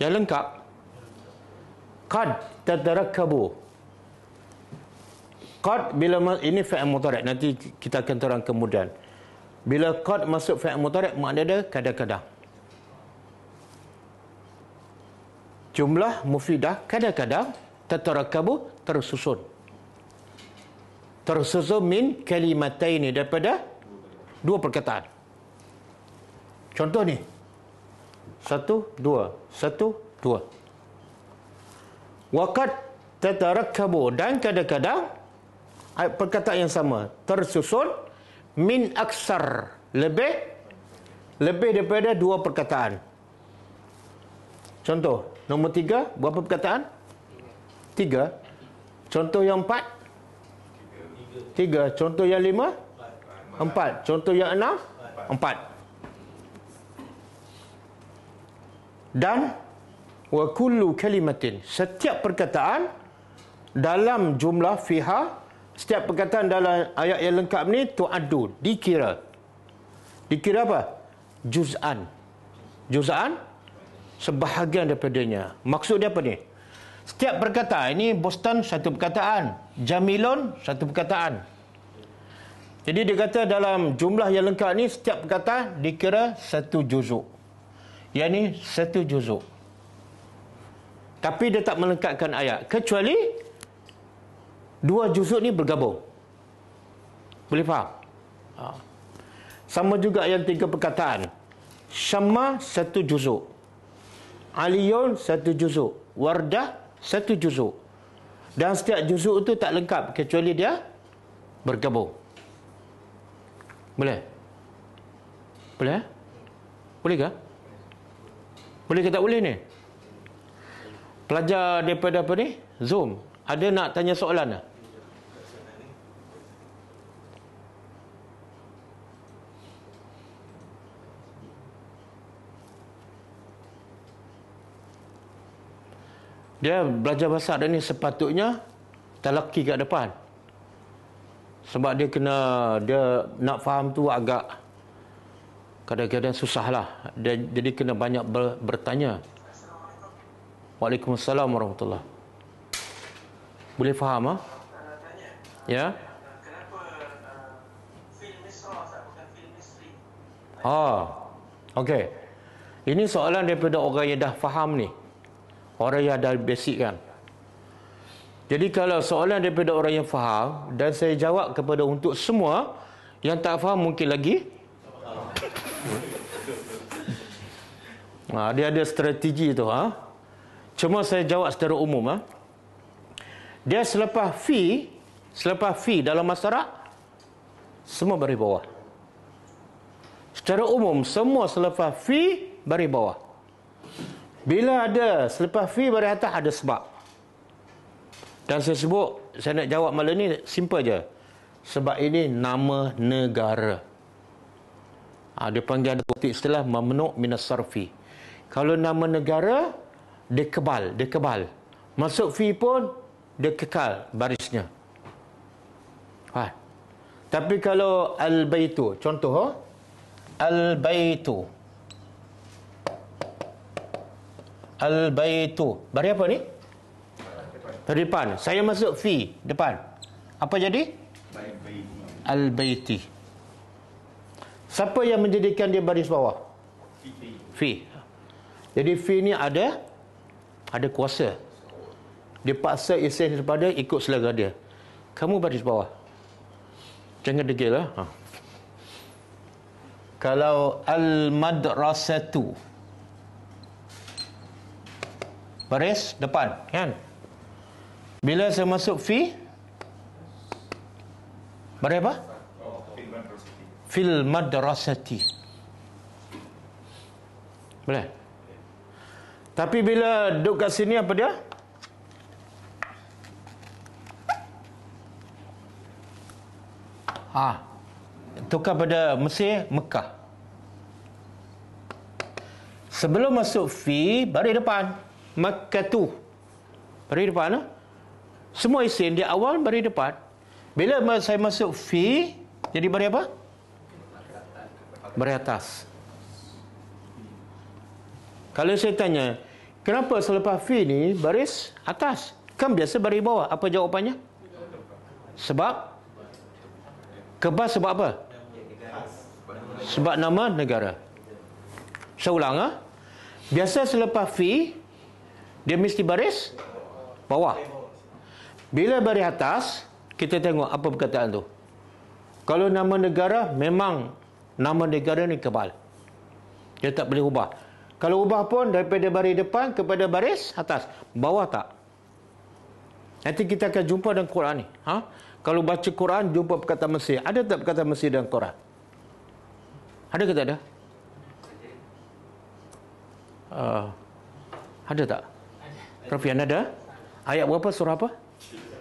S1: Yang lengkap qad tatarakkabu qad bila ini fi'il mudhari' nanti kita akan terang kemudian bila qad masuk fi'il mudhari' maknanya ada kadang-kadang jumlah mufidah kadang-kadang tatarakkabu tersusun tersusun min kalimataini daripada dua perkataan contoh ni satu dua satu dua Waqad tatarakkabu dan kadang-kadang eh, perkataan yang sama tersusun min aksar lebih lebih daripada dua perkataan. Contoh, nombor tiga, berapa perkataan? Tiga. Contoh yang empat? Tiga. Contoh yang lima? Empat. Contoh yang enam? Empat. Dan wa kullu kalimatin setiap perkataan dalam jumlah fiha setiap perkataan dalam ayat yang lengkap ni tu tuaddu dikira dikira apa juz'an juz'an sebahagian daripadanya maksud dia apa ni setiap perkataan ini bostan satu perkataan jamilon satu perkataan jadi dia kata dalam jumlah yang lengkap ni setiap perkataan dikira satu juzuk yang ni satu juzuk tapi dia tak melengkapkan ayat. Kecuali dua juzuk ni bergabung. Boleh faham? Ha. Sama juga yang tiga perkataan. Syamma satu juzuk. Aliyun satu juzuk. Wardah satu juzuk. Dan setiap juzuk itu tak lengkap kecuali dia bergabung. Boleh? Boleh? Eh? Bolehkah? Boleh ke tak boleh ni? pelajar daripada apa ni? Zoom. Ada nak tanya soalan tak? Dia belajar bahasa Arab ni sepatutnya telaki kat depan. Sebab dia kena dia nak faham tu agak kadang-kadang susahlah. Dia jadi kena banyak bertanya. Waalaikumsalam warahmatullahi Boleh faham ah? Ha? Ya. Kenapa uh, film misteri? Ha. Okey. Ini soalan daripada orang yang dah faham ni. Orang yang dah basic kan. Jadi kalau soalan daripada orang yang faham dan saya jawab kepada untuk semua yang tak faham mungkin lagi Ha, dia ada strategi tu ha? Cuma saya jawab secara umum. Ha? Dia selepas fee, selepas fee dalam masyarakat, semua beri bawah. Secara umum, semua selepas fee, beri bawah. Bila ada selepas fee, beri atas, ada sebab. Dan saya sebut, saya nak jawab malam ni, simple je. Sebab ini nama negara. Ha, panggilan panggil ada setelah, memenuk minasarfi. Kalau nama negara, dia kebal, dia kebal. Masuk fee pun, dia kekal barisnya. Ha. Tapi kalau al-baitu, contoh, ha? al-baitu. Al-baitu. Bari apa ni? Depan. depan. Saya masuk fee depan. Apa jadi? Al-baiti. Siapa yang menjadikan dia baris bawah? Fee. fee. Jadi fee ni ada ada kuasa. Dia paksa isteri daripada ikut selera dia. Kamu baris bawah. Jangan degil. Ha? Ha. Kalau al-madrasatu. Baris depan. Kan? Bila saya masuk fi. Baris apa? Fil madrasati. Boleh? Tapi bila duduk kat sini apa dia? Ha. Tukar pada Mesir, Mekah. Sebelum masuk fi, baru depan. Mekah tu. Baru depan. Eh? Semua isin di awal, baru depan. Bila saya masuk fi, jadi baru apa? Baru atas. Kalau saya tanya, kenapa selepas fi ni baris atas? Kan biasa baris bawah. Apa jawapannya? Sebab? Kebas sebab apa? Sebab nama negara. Saya ulang. Eh? Biasa selepas fi, dia mesti baris bawah. Bila baris atas, kita tengok apa perkataan tu. Kalau nama negara, memang nama negara ni kebal. Dia tak boleh ubah. Kalau ubah pun daripada baris depan kepada baris atas. Bawah tak? Nanti kita akan jumpa dalam Quran ni. Ha? Kalau baca Quran, jumpa perkataan Mesir. Ada tak perkataan Mesir dalam Quran? Ada ke tak ada? Uh, ada tak? Rafian ada? Ayat berapa? Surah apa?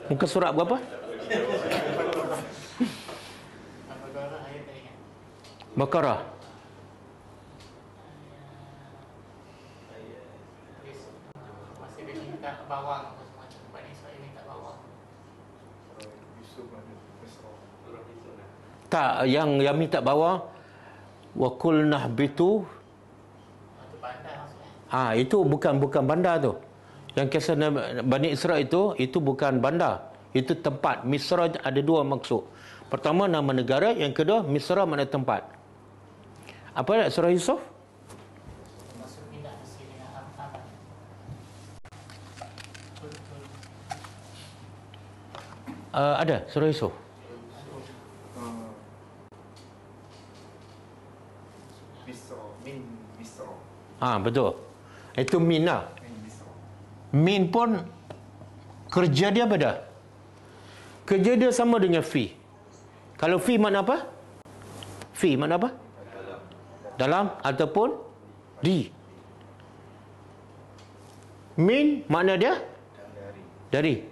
S1: Muka surat berapa? Bakarah. bawang apa semua tempat ni saya minta bawang tak yang yang minta bawang wa kulnah bitu Ah ha, itu bukan bukan bandar tu. Yang kisah Bani Israel itu itu bukan bandar. Itu tempat. Misra ada dua maksud. Pertama nama negara, yang kedua Misra mana tempat. Apa surah Yusuf? Uh, ada, suruh isu. Ah ha, betul. Itu min lah. Min pun kerja dia beda. Kerja dia sama dengan fi. Kalau fi mana apa? Fi mana apa? Dalam. Dalam ataupun di. Min mana dia? Dari.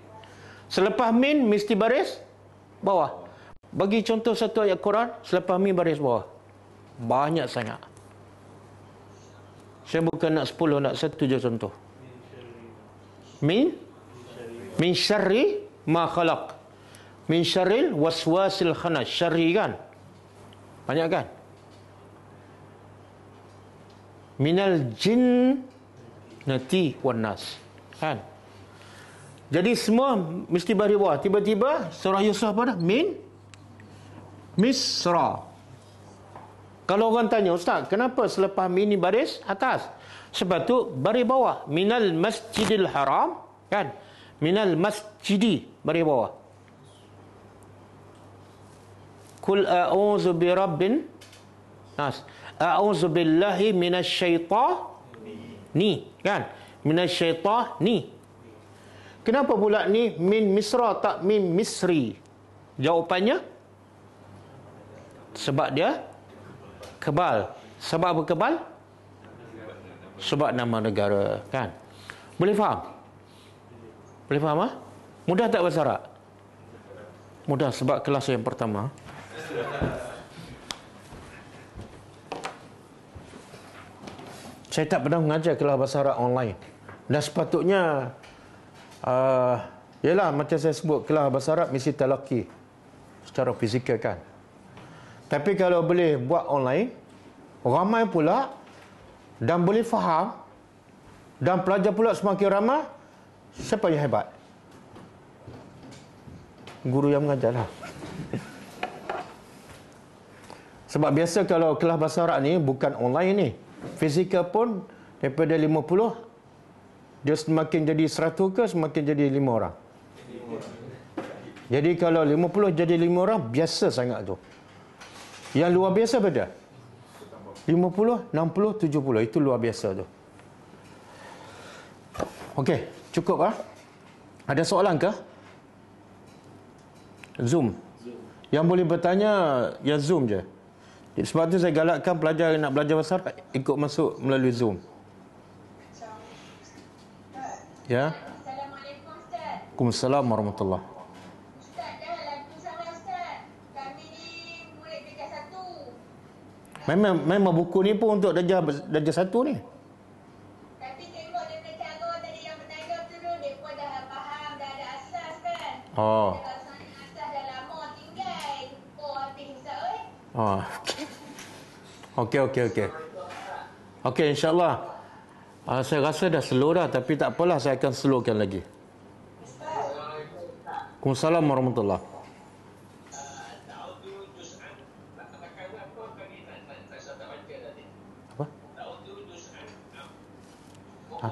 S1: Selepas min mesti baris bawah. Bagi contoh satu ayat Quran, selepas min baris bawah. Banyak sangat. Saya bukan nak 10, nak satu je contoh. Min min syarri ma khalaq. Min syarril waswasil khannas. Syarri kan? Banyak kan? Minal jin nati wan nas. Kan? Ha? Jadi semua mesti beri Tiba-tiba surah Yusuf apa dah? Min Misra. Kalau orang tanya, Ustaz, kenapa selepas min ni baris atas? Sebab tu beri bawah. Minal masjidil haram. Kan? Minal masjidi. Beri bawah. Kul a'udzu bi rabbin nas. A'udzu billahi minasy syaithani. Ni, kan? Minasy syaithani. Kenapa pula ni min misra tak min misri? Jawapannya sebab dia kebal. Sebab apa kebal? Sebab nama negara, kan? Boleh faham? Boleh faham ah? Mudah tak bahasa Arab? Mudah sebab kelas yang pertama. Saya tak pernah mengajar kelas bahasa Arab online. Dan sepatutnya uh, ah, yalah macam saya sebut kelah bahasa Arab mesti telaki secara fizikal kan tapi kalau boleh buat online ramai pula dan boleh faham dan pelajar pula semakin ramah, siapa yang hebat guru yang mengajar lah sebab biasa kalau kelas bahasa Arab ni bukan online ni fizikal pun daripada 50 dia semakin jadi 100 ke semakin jadi 5 orang? Jadi kalau 50 jadi 5 orang, biasa sangat tu. Yang luar biasa apa dia? 50, 60, 70. Itu luar biasa tu. Okey, cukup ah. Ha? Ada soalan ke? Zoom. Yang boleh bertanya, ya Zoom je. Sebab tu saya galakkan pelajar yang nak belajar besar, ikut masuk melalui Zoom. Ya. Assalamualaikum Ustaz. Waalaikumsalam warahmatullahi. Memang memang buku ni pun untuk darjah darjah satu ni. Tapi tengok dia tadi yang bertanya tu tu dia pun dah faham dah ada asas kan. Oh. Kalau asas dah lama tinggal. Oh habis hisap eh? oi. Oh. Okey okey okey. Okey insya-Allah. Uh, saya rasa dah slow dah tapi tak apalah saya akan slowkan lagi. Assalamualaikum warahmatullahi ah.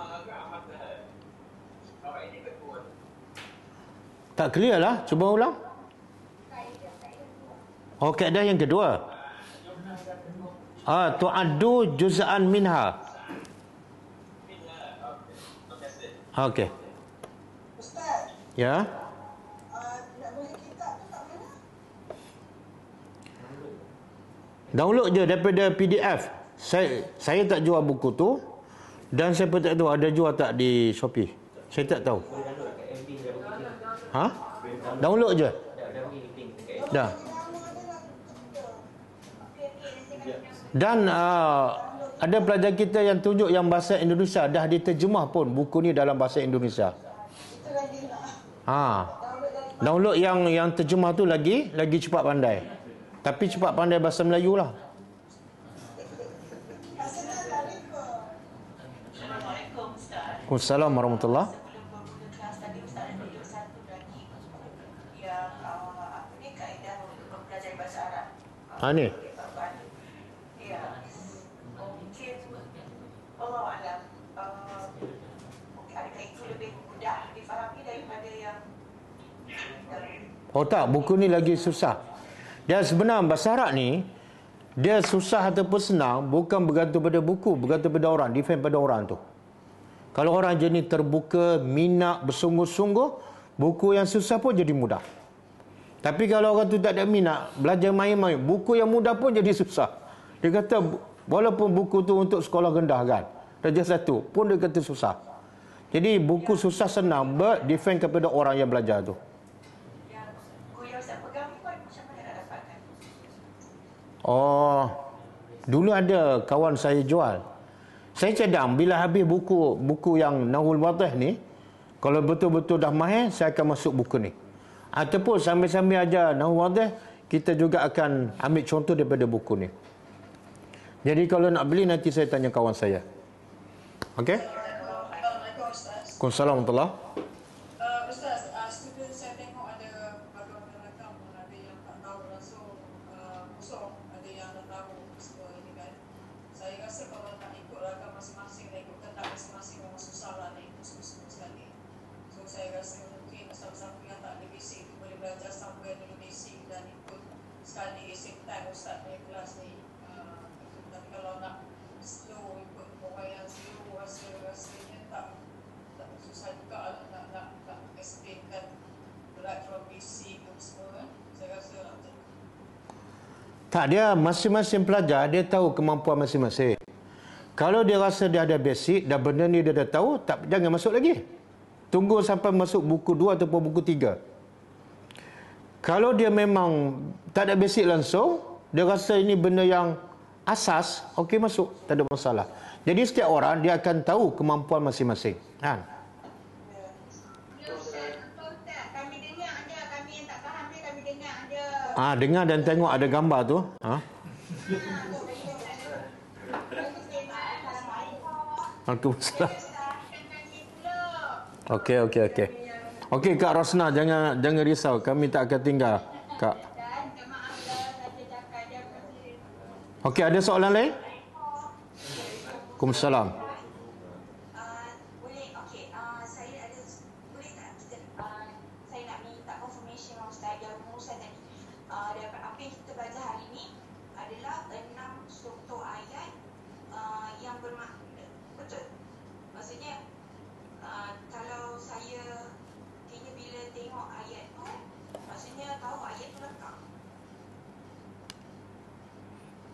S1: Tak clear lah. Cuba ulang. Oh, kaedah yang kedua. Ah, tu'addu juz'an minha. Ha, okey. Ustaz. Ya. Uh, nak beli kitab tu kat mana? Download je daripada PDF. Saya saya tak jual buku tu dan saya pun tak tahu ada jual tak di Shopee. Saya tak tahu. Ha? Download je. Dah. Lah, dan uh, ada pelajar kita yang tunjuk yang bahasa Indonesia dah diterjemah pun buku ni dalam bahasa Indonesia. Ha. Download yang yang terjemah tu lagi lagi cepat pandai. Tapi cepat pandai bahasa Melayu lah. Assalamualaikum warahmatullahi uh, wabarakatuh. Ha ni. Oh tak, buku ni lagi susah. Dan sebenarnya bahasa Arab ni, dia susah ataupun senang bukan bergantung pada buku, bergantung pada orang, defend pada orang tu. Kalau orang jenis terbuka, minat, bersungguh-sungguh, buku yang susah pun jadi mudah. Tapi kalau orang tu tak ada minat, belajar main-main, buku yang mudah pun jadi susah. Dia kata, walaupun buku tu untuk sekolah rendah kan, darjah satu, pun dia kata susah. Jadi buku susah senang, but defend kepada orang yang belajar tu. Oh, dulu ada kawan saya jual. Saya cadang bila habis buku buku yang Nahul Wadih eh, ni, kalau betul-betul dah mahir, saya akan masuk buku ni. Ataupun sambil-sambil aja Nahul Wadih, eh, kita juga akan ambil contoh daripada buku ni. Jadi kalau nak beli nanti saya tanya kawan saya. Okey? Assalamualaikum Assalamualaikum Tak dia masing-masing pelajar dia tahu kemampuan masing-masing. Kalau dia rasa dia ada basic dan benda ni dia dah tahu, tak jangan masuk lagi. Tunggu sampai masuk buku 2 ataupun buku 3. Kalau dia memang tak ada basic langsung, dia rasa ini benda yang asas, okey masuk, tak ada masalah. Jadi setiap orang dia akan tahu kemampuan masing-masing. Kan? -masing. Ah, ha, dengar dan tengok ada gambar tu. Ha? Aku salah. Okey, okey, okey. Okey, Kak Rosna, jangan jangan risau. Kami tak akan tinggal, Kak. Okey, ada soalan lain? Waalaikumsalam. Okay.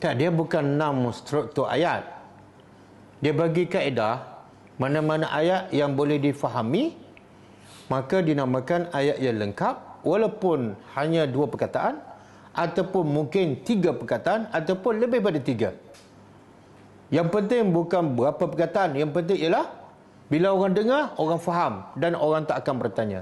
S1: Tak, kan? dia bukan nama struktur ayat. Dia bagi kaedah mana-mana ayat yang boleh difahami, maka dinamakan ayat yang lengkap walaupun hanya dua perkataan ataupun mungkin tiga perkataan ataupun lebih daripada tiga. Yang penting bukan berapa perkataan, yang penting ialah bila orang dengar, orang faham dan orang tak akan bertanya.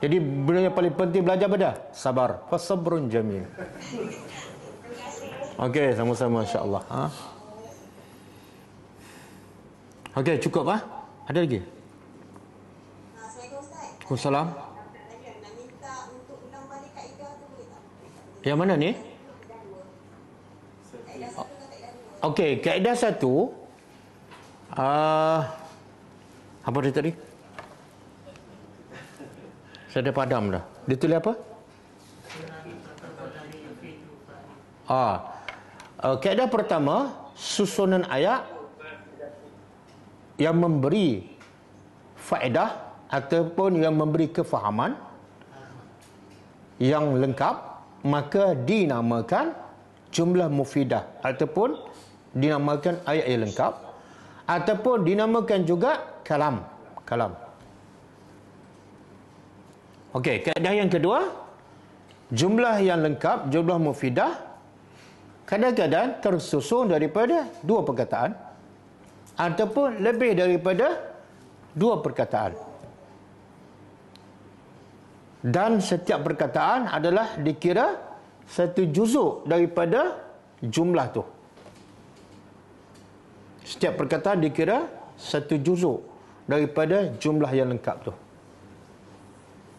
S1: Jadi benda yang paling penting belajar pada sabar. Fasabrun jamil. Okey, sama-sama insya-Allah. Ha? Okey, cukup ah. Ha? Ada lagi? Assalamualaikum Ustaz. Salam. Yang mana ni? Okey, kaedah satu. Uh, apa dia tadi? Saya dah padam dah. Dia tulis apa? Ah. Uh, ah, kaedah pertama, susunan ayat yang memberi faedah ataupun yang memberi kefahaman yang lengkap maka dinamakan jumlah mufidah ataupun dinamakan ayat yang lengkap ataupun dinamakan juga kalam kalam Okey, kaedah yang kedua, jumlah yang lengkap, jumlah mufidah, kadang-kadang tersusun daripada dua perkataan ataupun lebih daripada dua perkataan. Dan setiap perkataan adalah dikira satu juzuk daripada jumlah tu. Setiap perkataan dikira satu juzuk daripada jumlah yang lengkap tu.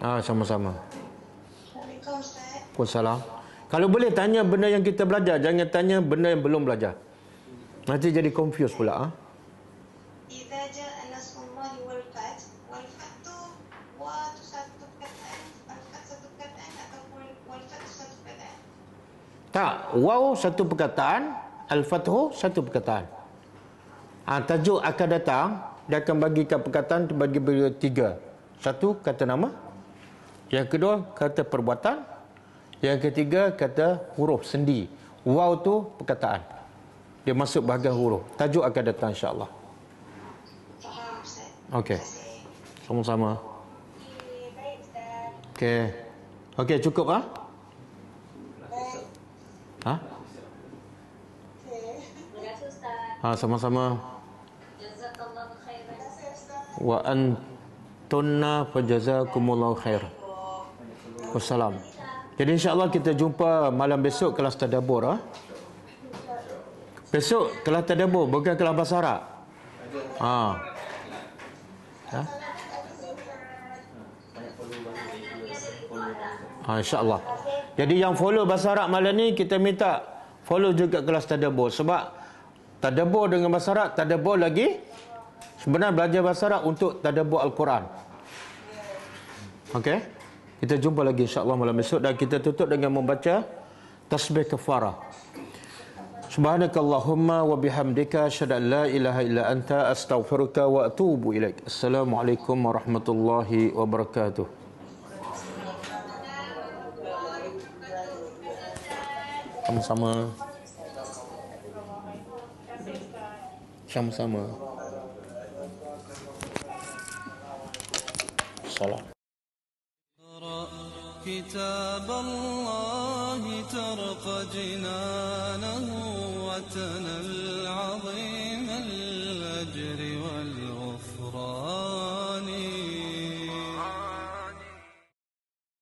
S1: Ah sama-sama. Assalamualaikum Ustaz. Kalau boleh tanya benda yang kita belajar, jangan tanya benda yang belum belajar. Nanti jadi confuse pula ah. Tak, waw satu perkataan, al fathu satu perkataan. Ah ha, tajuk akan datang, dia akan bagikan perkataan bagi beliau tiga. Satu kata nama, yang kedua kata perbuatan. Yang ketiga kata huruf sendi. Wow tu perkataan. Dia masuk bahagian huruf. Tajuk akan datang insya-Allah. Okey. Sama-sama. Okey. Okey cukup ah. Ha? Ha sama-sama. Wa antunna fajazakumullahu khairan. Wassalam. Jadi insya-Allah kita jumpa malam besok kelas tadabbur ah. Besok kelas tadabbur bukan kelas Basara. Arab. Ha. Ha. Ha, InsyaAllah Jadi yang follow Basara malam ni Kita minta follow juga kelas Tadabur Sebab Tadabur dengan Basara Arab Tadabur lagi Sebenarnya belajar Basara untuk Tadabur Al-Quran Okay kita jumpa lagi insya-Allah malam esok dan kita tutup dengan membaca tasbih kafarah. Subhanakallahumma wa bihamdika asyhadu an la ilaha illa anta astaghfiruka wa atubu ilaik. Assalamualaikum warahmatullahi wabarakatuh. Sama-sama. Sama-sama. Salam. كتاب الله ترقى جنانه وتنل